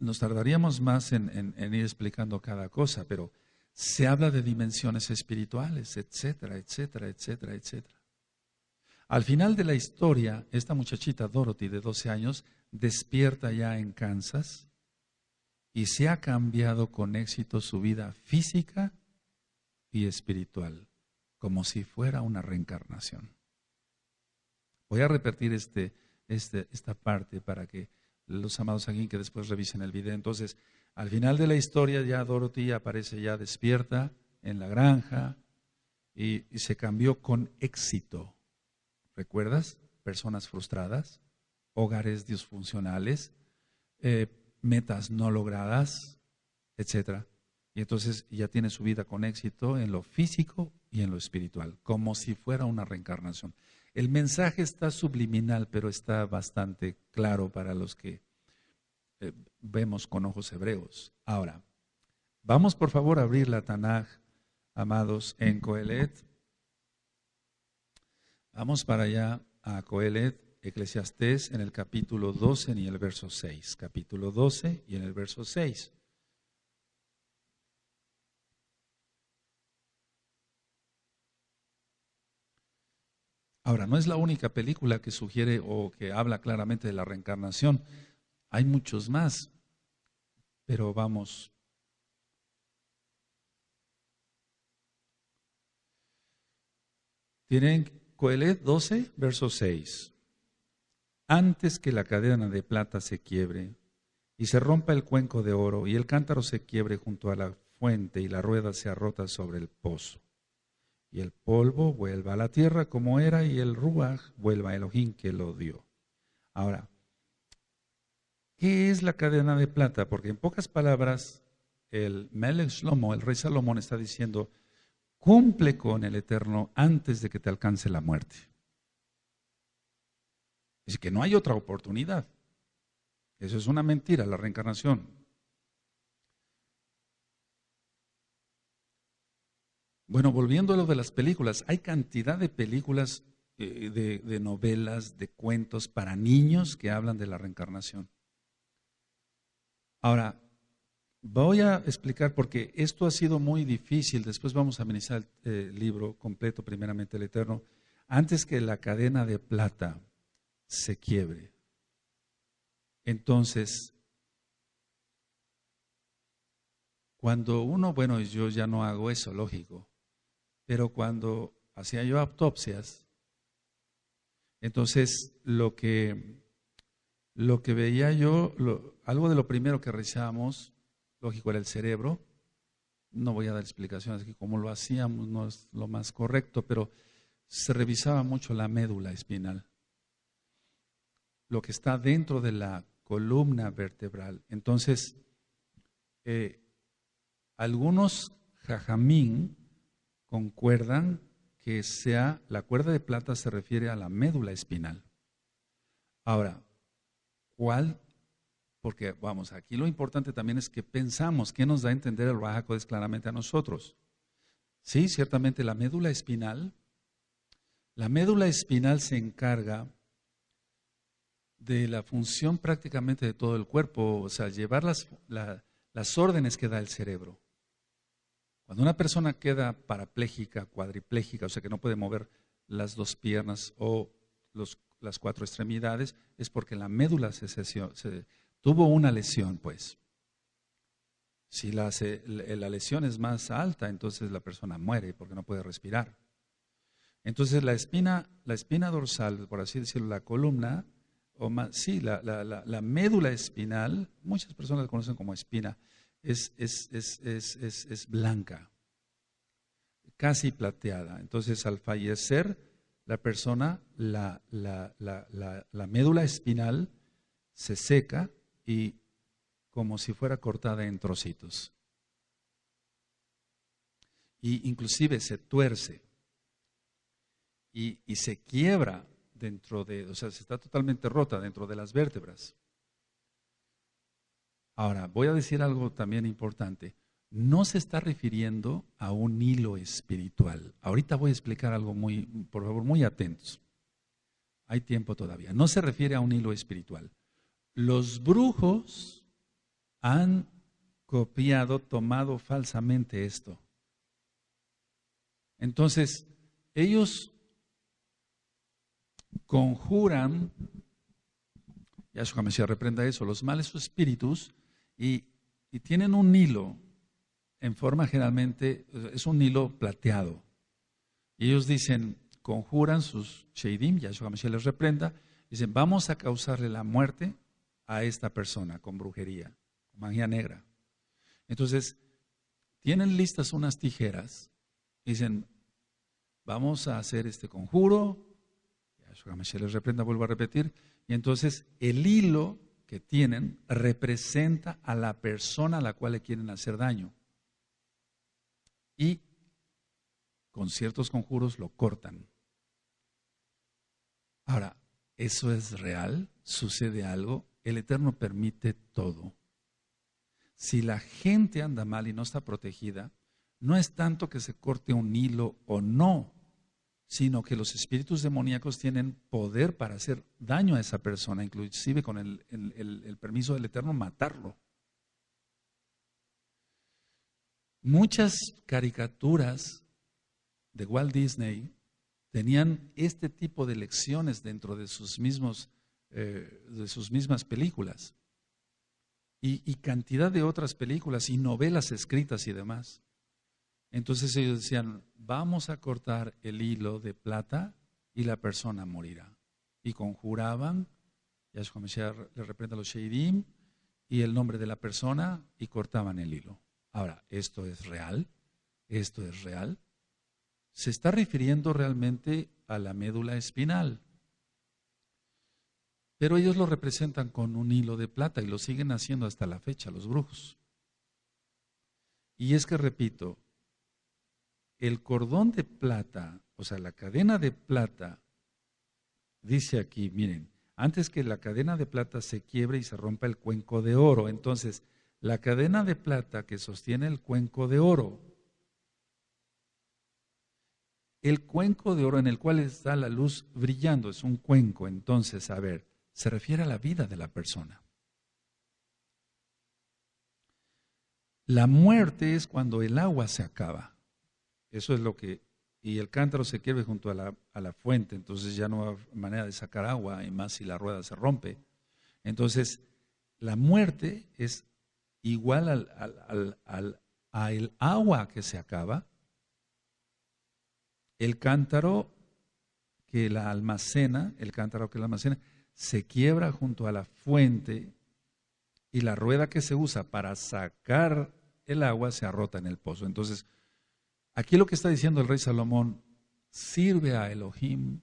nos tardaríamos más en ir explicando cada cosa, pero se habla de dimensiones espirituales, etcétera, etcétera, etcétera, etcétera. Al final de la historia, esta muchachita Dorothy de 12 años despierta ya en Kansas y se ha cambiado con éxito su vida física y espiritual, como si fuera una reencarnación. Voy a repetir este, este, esta parte para que los amados aquí que después revisen el video. Entonces, al final de la historia ya Dorothy aparece ya despierta en la granja y, se cambió con éxito. ¿Recuerdas? Personas frustradas, hogares disfuncionales, eh, metas no logradas, etc. Y entonces ya tiene su vida con éxito en lo físico y en lo espiritual, como si fuera una reencarnación. El mensaje está subliminal, pero está bastante claro para los que eh, vemos con ojos hebreos. Ahora, vamos por favor a abrir la Tanaj, amados, en Coelet. Vamos para allá a Coelet, Eclesiastés, en el capítulo 12 y el verso 6. Capítulo 12 y en el verso 6. Ahora, no es la única película que sugiere o que habla claramente de la reencarnación. Hay muchos más, pero vamos. Tienen Coelet 12, verso 6. Antes que la cadena de plata se quiebre y se rompa el cuenco de oro y el cántaro se quiebre junto a la fuente y la rueda se arrota sobre el pozo y el polvo vuelva a la tierra como era y el ruaj vuelva a Elohim que lo dio. Ahora, ¿Qué es la cadena de plata? Porque en pocas palabras, el Melech el rey Salomón, está diciendo, cumple con el Eterno antes de que te alcance la muerte. Es que no hay otra oportunidad. Eso es una mentira, la reencarnación. Bueno, volviendo a lo de las películas, hay cantidad de películas, eh, de novelas, de cuentos para niños que hablan de la reencarnación. Ahora, voy a explicar porque esto ha sido muy difícil. Después vamos a amenizar eh, el libro completo, primeramente el Eterno, antes que la cadena de plata se quiebre. Entonces, cuando uno, bueno, yo ya no hago eso, lógico, pero cuando hacía yo autopsias, entonces lo que lo que veía yo, algo de lo primero que revisábamos, lógico, era el cerebro. No voy a dar explicaciones que como lo hacíamos no es lo más correcto, pero se revisaba mucho la médula espinal, lo que está dentro de la columna vertebral. Entonces, eh, algunos jajamín concuerdan que sea la cuerda de plata se refiere a la médula espinal. Ahora, porque, vamos, aquí lo importante también es que pensamos, ¿qué nos da a entender el Raja es claramente a nosotros? Sí, ciertamente la médula espinal. La médula espinal se encarga de la función prácticamente de todo el cuerpo, o sea, llevar las, órdenes que da el cerebro. Cuando una persona queda parapléjica, cuadripléjica, o sea que no puede mover las dos piernas o los las cuatro extremidades, es porque la médula se, tuvo una lesión, pues. Si la, lesión es más alta, entonces la persona muere porque no puede respirar. Entonces la espina, la espina dorsal, por así decirlo, la columna, o más, sí, la, la, médula espinal, muchas personas la conocen como espina, es, es blanca, casi plateada. Entonces al fallecer la persona, la, médula espinal se seca y como si fuera cortada en trocitos. Y inclusive se tuerce y, y se quiebra dentro de, o sea, se está totalmente rota dentro de las vértebras. Ahora, voy a decir algo también importante no se está refiriendo a un hilo espiritual. Ahorita voy a explicar algo muy, por favor, muy atentos. Hay tiempo todavía. No se refiere a un hilo espiritual. Los brujos han copiado, tomado falsamente esto. Entonces, ellos conjuran, Yahshua si reprenda eso, los males espíritus y, y tienen un hilo en forma generalmente, es un hilo plateado. Y ellos dicen, conjuran sus Sheidim, Yahshua Mashiach les reprenda, dicen, vamos a causarle la muerte a esta persona con brujería, con magia negra. Entonces, tienen listas unas tijeras, dicen, vamos a hacer este conjuro, Yahshua Mashiach les reprenda, vuelvo a repetir, y entonces el hilo que tienen representa a la persona a la cual le quieren hacer daño y con ciertos conjuros lo cortan. Ahora, ¿eso es real? ¿Sucede algo? El Eterno permite todo. Si la gente anda mal y no está protegida, no es tanto que se corte un hilo o no, sino que los espíritus demoníacos tienen poder para hacer daño a esa persona, inclusive con el, permiso del Eterno matarlo. Muchas caricaturas de Walt Disney tenían este tipo de lecciones dentro de sus, mismos, eh, de sus mismas películas y, cantidad de otras películas y novelas escritas y demás. Entonces ellos decían, vamos a cortar el hilo de plata y la persona morirá. Y conjuraban, Yahshua Mashiach le a los Sheidim y el nombre de la persona y cortaban el hilo. Ahora, ¿esto es real? ¿Esto es real? Se está refiriendo realmente a la médula espinal. Pero ellos lo representan con un hilo de plata y lo siguen haciendo hasta la fecha los brujos. Y es que, repito, el cordón de plata, o sea, la cadena de plata, dice aquí, miren, antes que la cadena de plata se quiebre y se rompa el cuenco de oro, entonces la cadena de plata que sostiene el cuenco de oro. El cuenco de oro en el cual está la luz brillando es un cuenco, entonces, a ver, se refiere a la vida de la persona. La muerte es cuando el agua se acaba. Eso es lo que... Y el cántaro se quiebre junto a la, a la fuente, entonces ya no hay manera de sacar agua, y más si la rueda se rompe. Entonces, la muerte es igual al, agua que se acaba, el cántaro que la almacena, el cántaro que la almacena, se quiebra junto a la fuente y la rueda que se usa para sacar el agua se arrota en el pozo. Entonces, aquí lo que está diciendo el rey Salomón, sirve a Elohim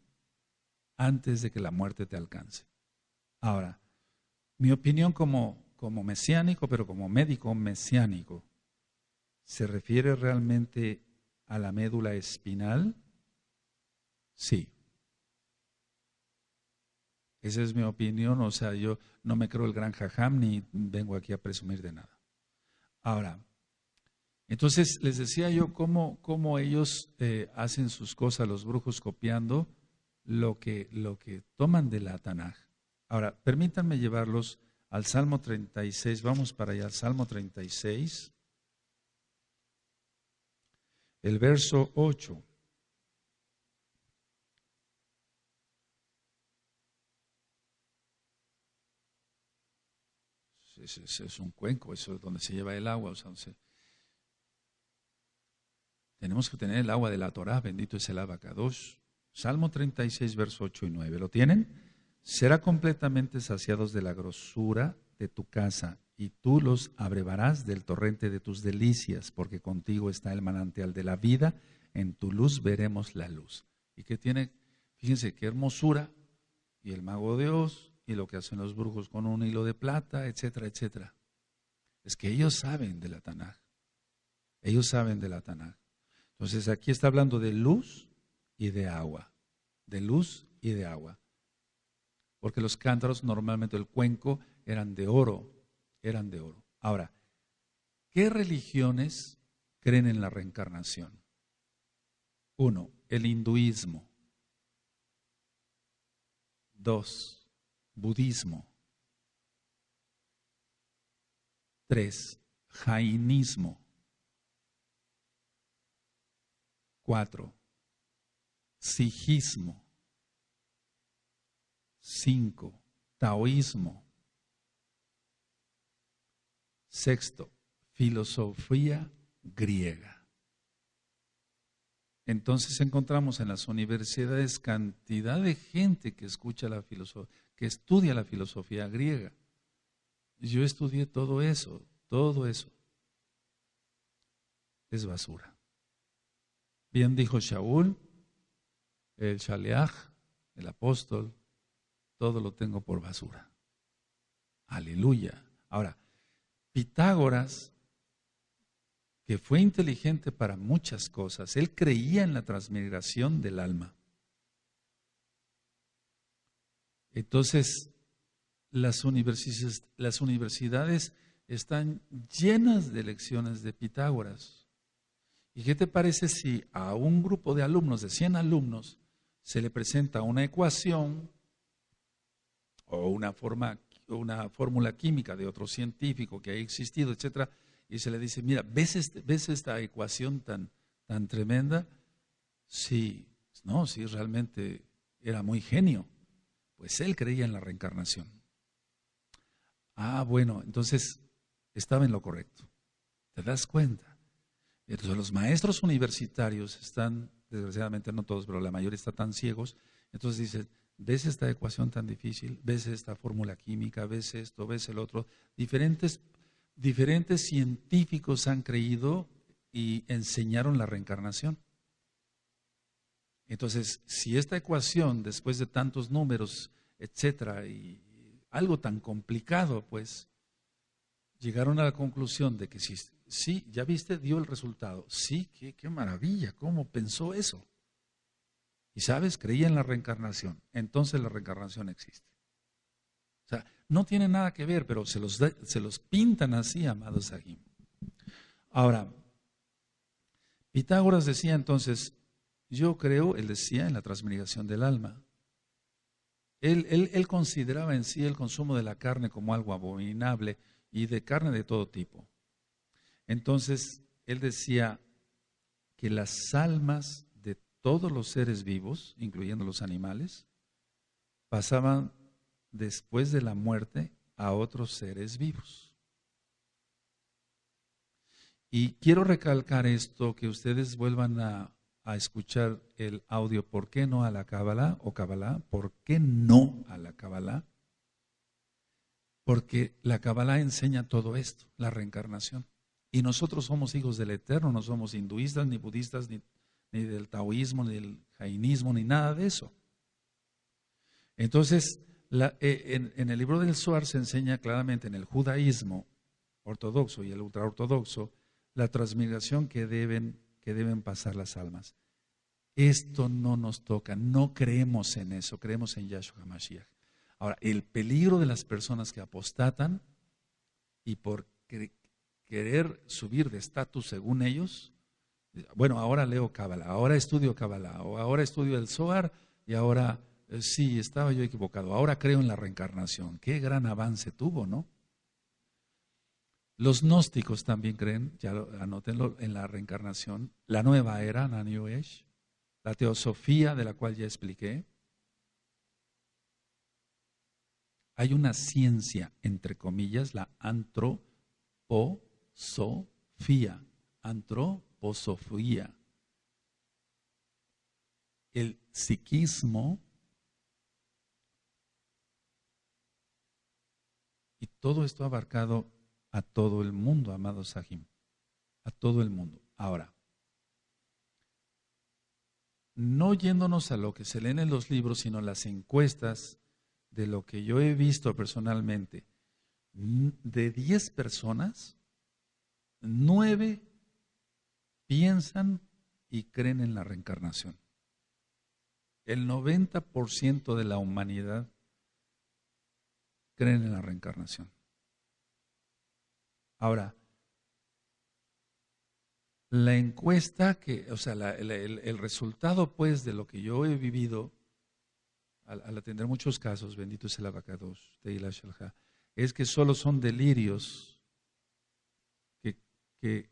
antes de que la muerte te alcance. Ahora, mi opinión como como mesiánico, pero como médico mesiánico, ¿se refiere realmente a la médula espinal? Sí. Esa es mi opinión, o sea, yo no me creo el gran jajam ni vengo aquí a presumir de nada. Ahora, entonces les decía yo cómo, ellos eh, hacen sus cosas, los brujos copiando lo que, lo que toman de la Tanaj. Ahora, permítanme llevarlos al Salmo 36, vamos para allá, al Salmo 36, el verso 8. Es, es, un cuenco, eso es donde se lleva el agua. tenemos que tener el agua de la Torá, bendito es el abacados. Salmo 36, verso 8 y 9. ¿Lo tienen? será completamente saciados de la grosura de tu casa, y tú los abrevarás del torrente de tus delicias, porque contigo está el manantial de la vida, en tu luz veremos la luz. Y que tiene, fíjense qué hermosura, y el mago de Dios, y lo que hacen los brujos con un hilo de plata, etcétera, etcétera. Es que ellos saben de la Tanaj. Ellos saben de la Tanaj. Entonces aquí está hablando de luz y de agua. De luz y de agua porque los cántaros normalmente el cuenco eran de oro, eran de oro. Ahora, ¿qué religiones creen en la reencarnación? Uno, el hinduismo. Dos, budismo. Tres, jainismo. Cuatro, sijismo. Cinco, taoísmo. Sexto, filosofía griega. Entonces encontramos en las universidades cantidad de gente que escucha la filosofía, que estudia la filosofía griega. Yo estudié todo eso, todo eso. Es basura. Bien dijo Shaul, el Shaleach, el apóstol, todo lo tengo por basura. Aleluya. Ahora, Pitágoras, que fue inteligente para muchas cosas, él creía en la transmigración del alma. Entonces, las universidades, están llenas de lecciones de Pitágoras. ¿Y qué te parece si a un grupo de alumnos, de 100 alumnos, se le presenta una ecuación o una, forma, una fórmula química de otro científico que ha existido, etcétera, y se le dice, mira, ¿ves, este, ¿ves esta ecuación tan, tan tremenda? Sí, no, sí, realmente era muy genio. Pues él creía en la reencarnación. Ah, bueno, entonces estaba en lo correcto. ¿Te das cuenta? Entonces los maestros universitarios están, desgraciadamente no todos, pero la mayoría están tan ciegos. Entonces dicen, ves esta ecuación tan difícil, ves esta fórmula química, ves esto, ves el otro. Diferentes, diferentes científicos han creído y enseñaron la reencarnación. Entonces, si esta ecuación, después de tantos números, etcétera, y algo tan complicado, pues, llegaron a la conclusión de que sí, sí ya viste, dio el resultado. Sí, qué maravilla, ¿cómo pensó eso? Y sabes, creía en la reencarnación. Entonces la reencarnación existe. O sea, no tiene nada que ver, pero se los, pintan así, amados aquí. Ahora, Pitágoras decía entonces, yo creo, él decía, en la transmigración del alma. él, él consideraba en sí el consumo de la carne como algo abominable y de carne de todo tipo. Entonces, él decía que las almas todos los seres vivos, incluyendo los animales, pasaban después de la muerte a otros seres vivos. Y quiero recalcar esto, que ustedes vuelvan a, escuchar el audio ¿Por qué no a la Kabbalah o Cábala? ¿Por qué no a la Kabbalah? Porque la Kabbalah enseña todo esto, la reencarnación. Y nosotros somos hijos del Eterno, no somos hinduistas, ni budistas, ni ni del taoísmo, ni del jainismo, ni nada de eso. Entonces, eh, en, el libro del Suar se enseña claramente en el judaísmo ortodoxo y el ultraortodoxo la transmigración que deben, que deben pasar las almas. Esto no nos toca, no creemos en eso, creemos en Yahshua Mashiach. Ahora, el peligro de las personas que apostatan y por querer subir de estatus según ellos, bueno, ahora leo Kabbalah, ahora estudio Kabbalah, ahora estudio el Zohar y ahora eh, sí, estaba yo equivocado, ahora creo en la reencarnación. Qué gran avance tuvo, ¿no? Los gnósticos también creen, ya lo, anótenlo, en la reencarnación, la nueva era, la New Age, la teosofía de la cual ya expliqué. Hay una ciencia, entre comillas, la antroposofía. Antro el psiquismo y todo esto abarcado a todo el mundo, amado Sahim, a todo el mundo. Ahora, no yéndonos a lo que se leen en los libros, sino las encuestas de lo que yo he visto personalmente, de 10 personas, 9 piensan y creen en la reencarnación. El 90% de la humanidad creen en la reencarnación. Ahora, la encuesta que, o sea, el, resultado pues de lo que yo he vivido al, atender muchos casos, bendito es el abacados, es que solo son delirios que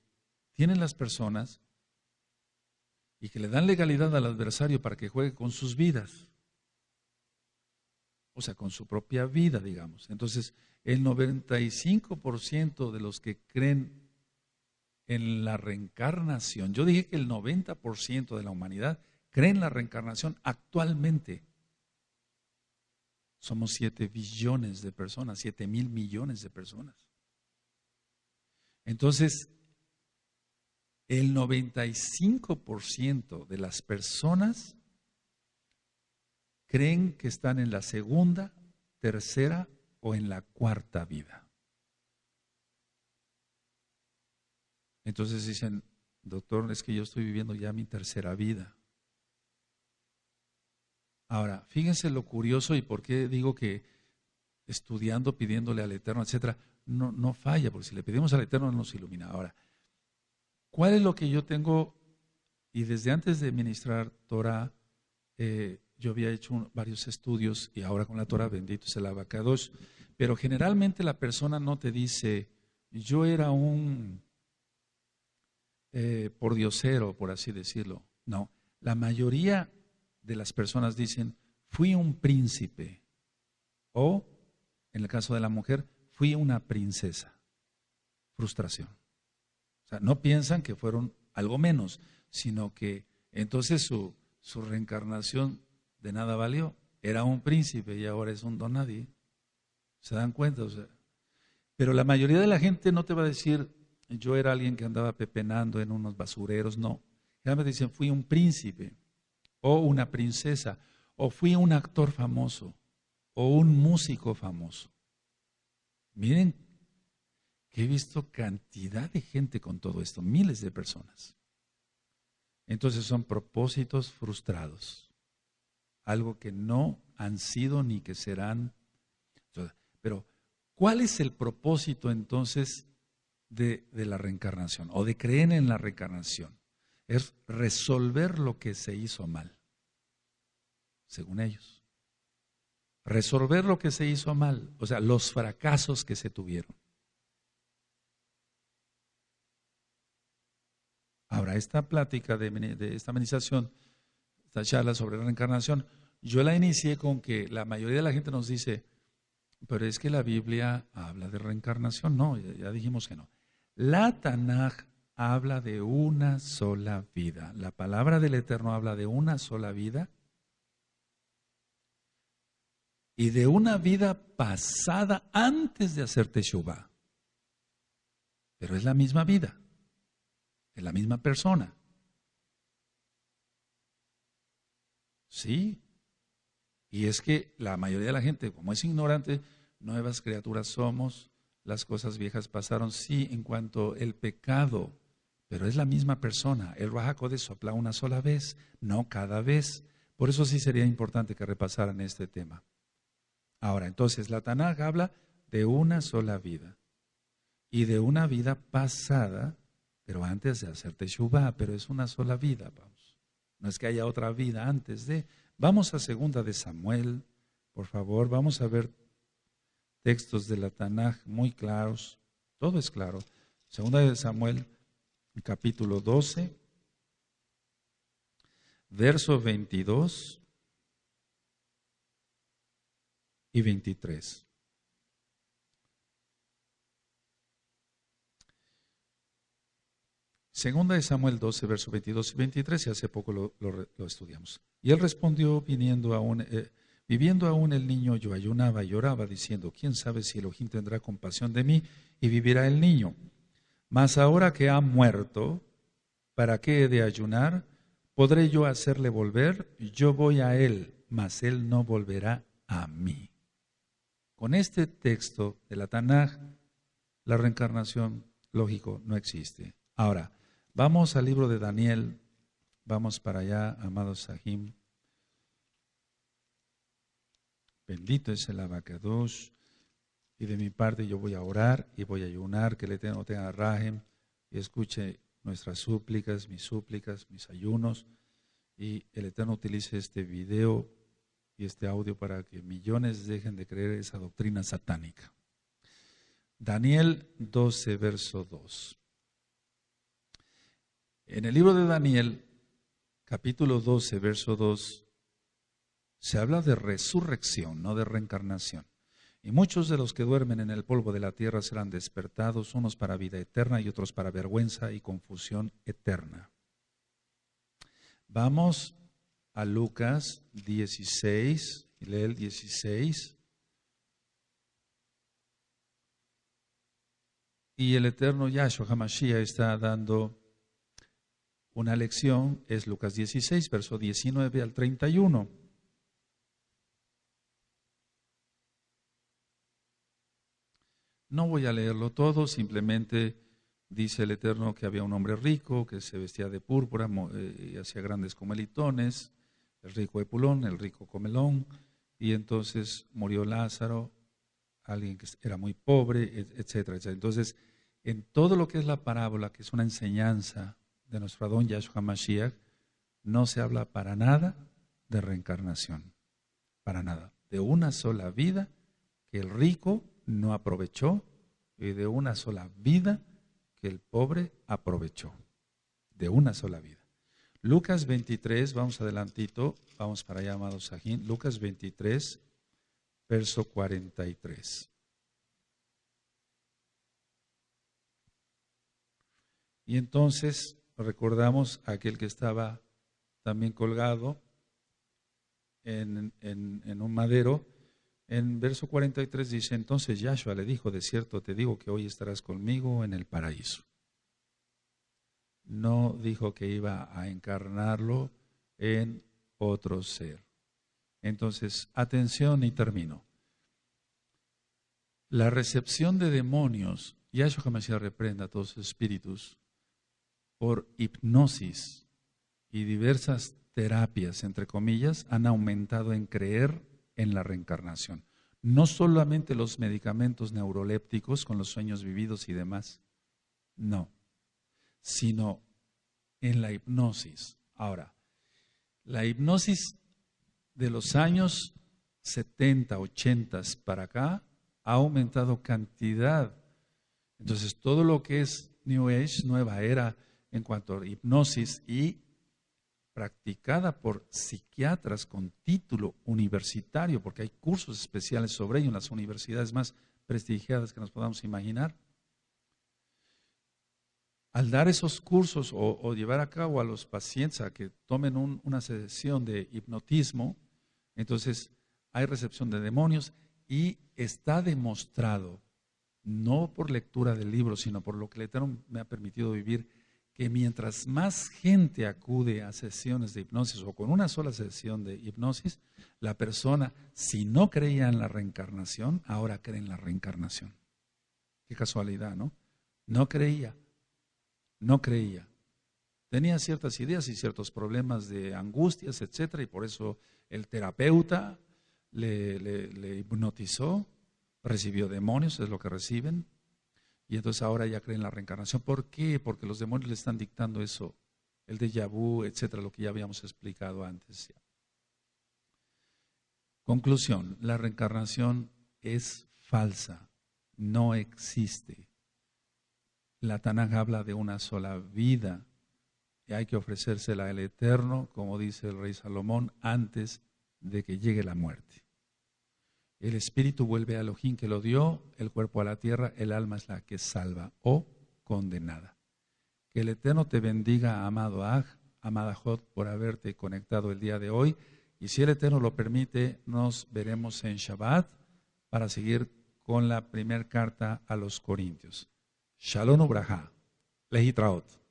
tienen las personas y que le dan legalidad al adversario para que juegue con sus vidas. O sea, con su propia vida, digamos. Entonces, el 95% de los que creen en la reencarnación, yo dije que el 90% de la humanidad cree en la reencarnación actualmente. Somos 7 billones de personas, 7 mil millones de personas. Entonces, el 95% de las personas creen que están en la segunda, tercera o en la cuarta vida. Entonces dicen, doctor, es que yo estoy viviendo ya mi tercera vida. Ahora, fíjense lo curioso y por qué digo que estudiando, pidiéndole al Eterno, etcétera, no, no falla, porque si le pedimos al Eterno nos ilumina. Ahora, ¿Cuál es lo que yo tengo? Y desde antes de ministrar Torah, eh, yo había hecho varios estudios y ahora con la Torah, bendito es el abacados. Pero generalmente la persona no te dice, yo era un eh, Diosero, por así decirlo. No, la mayoría de las personas dicen, fui un príncipe. O, en el caso de la mujer, fui una princesa. Frustración. O sea, no piensan que fueron algo menos, sino que entonces su, reencarnación de nada valió. Era un príncipe y ahora es un don nadie. ¿Se dan cuenta? pero la mayoría de la gente no te va a decir, yo era alguien que andaba pepenando en unos basureros, no. Ya me dicen, fui un príncipe, o una princesa, o fui un actor famoso, o un músico famoso. Miren he visto cantidad de gente con todo esto, miles de personas. Entonces son propósitos frustrados, algo que no han sido ni que serán. Pero, ¿cuál es el propósito entonces de, la reencarnación o de creer en la reencarnación? Es resolver lo que se hizo mal, según ellos. Resolver lo que se hizo mal, o sea, los fracasos que se tuvieron esta plática de, esta amenización esta charla sobre la reencarnación, yo la inicié con que la mayoría de la gente nos dice, pero es que la Biblia habla de reencarnación. No, ya, dijimos que no. La Tanaj habla de una sola vida. La palabra del Eterno habla de una sola vida y de una vida pasada antes de hacer Teshuvah. Pero es la misma vida. Es la misma persona. Sí. Y es que la mayoría de la gente, como es ignorante, nuevas criaturas somos, las cosas viejas pasaron, sí, en cuanto el pecado, pero es la misma persona. El Rajacode sopla una sola vez, no cada vez. Por eso sí sería importante que repasaran este tema. Ahora, entonces, la Tanaj habla de una sola vida y de una vida pasada pero antes de hacerte Yubá, pero es una sola vida, vamos. No es que haya otra vida antes de. Vamos a segunda de Samuel, por favor, vamos a ver textos de la Tanaj muy claros, todo es claro. Segunda de Samuel, capítulo 12, verso 22 y 23. Segunda de Samuel 12, verso 22 y 23, y hace poco lo, estudiamos. Y él respondió, viniendo aún, eh, viviendo aún el niño, yo ayunaba y lloraba, diciendo, ¿quién sabe si Elohim tendrá compasión de mí y vivirá el niño? Mas ahora que ha muerto, ¿para qué he de ayunar? ¿Podré yo hacerle volver? Yo voy a él, mas él no volverá a mí. Con este texto de la Tanaj, la reencarnación, lógico, no existe. Ahora, Vamos al libro de Daniel. Vamos para allá, amados Sahim. Bendito es el abacados. Y de mi parte yo voy a orar y voy a ayunar, que el Eterno tenga rajem y escuche nuestras súplicas, mis súplicas, mis ayunos. Y el Eterno utilice este video y este audio para que millones dejen de creer esa doctrina satánica. Daniel 12, verso 2. En el libro de Daniel, capítulo 12, verso 2, se habla de resurrección, no de reencarnación. Y muchos de los que duermen en el polvo de la tierra serán despertados, unos para vida eterna y otros para vergüenza y confusión eterna. Vamos a Lucas 16, y lee el 16. Y el eterno Yahshua Hamashiach está dando una lección es Lucas 16, verso 19 al 31. No voy a leerlo todo, simplemente dice el Eterno que había un hombre rico que se vestía de púrpura eh, y hacía grandes comelitones, el rico Epulón, el rico Comelón, y entonces murió Lázaro, alguien que era muy pobre, etcétera, etcétera. Entonces, en todo lo que es la parábola, que es una enseñanza, de nuestro don Yahshua Mashiach, no se habla para nada de reencarnación, para nada, de una sola vida que el rico no aprovechó y de una sola vida que el pobre aprovechó, de una sola vida. Lucas 23, vamos adelantito, vamos para allá, amados Lucas 23, verso 43. Y entonces recordamos aquel que estaba también colgado en, un madero. En verso 43 dice, entonces Yahshua le dijo, de cierto te digo que hoy estarás conmigo en el paraíso. No dijo que iba a encarnarlo en otro ser. Entonces, atención y termino. La recepción de demonios, Yahshua decía reprenda a todos los espíritus por hipnosis y diversas terapias, entre comillas, han aumentado en creer en la reencarnación. No solamente los medicamentos neurolépticos con los sueños vividos y demás, no, sino en la hipnosis. Ahora, la hipnosis de los años 70, 80 para acá ha aumentado cantidad. Entonces, todo lo que es New Age, nueva era, en cuanto a hipnosis y practicada por psiquiatras con título universitario, porque hay cursos especiales sobre ello en las universidades más prestigiadas que nos podamos imaginar. Al dar esos cursos o, llevar a cabo a los pacientes a que tomen una sesión de hipnotismo, entonces hay recepción de demonios y está demostrado, no por lectura del libro, sino por lo que el Eterno me ha permitido vivir, que mientras más gente acude a sesiones de hipnosis o con una sola sesión de hipnosis, la persona, si no creía en la reencarnación, ahora cree en la reencarnación. Qué casualidad, ¿no? No creía, no creía. Tenía ciertas ideas y ciertos problemas de angustias, etcétera, y por eso el terapeuta le, le hipnotizó, recibió demonios, es lo que reciben, y entonces ahora ya creen en la reencarnación. ¿Por qué? Porque los demonios le están dictando eso, el de vu, etcétera, lo que ya habíamos explicado antes. Conclusión, la reencarnación es falsa, no existe. La Tanaj habla de una sola vida y hay que ofrecérsela al Eterno, como dice el rey Salomón, antes de que llegue la muerte. El espíritu vuelve al ojín que lo dio, el cuerpo a la tierra, el alma es la que salva o condenada. Que el Eterno te bendiga, amado Aj, amada Jod, por haberte conectado el día de hoy. Y si el Eterno lo permite, nos veremos en Shabbat para seguir con la primera carta a los Corintios. Shalom Ubraha. Lejitraot.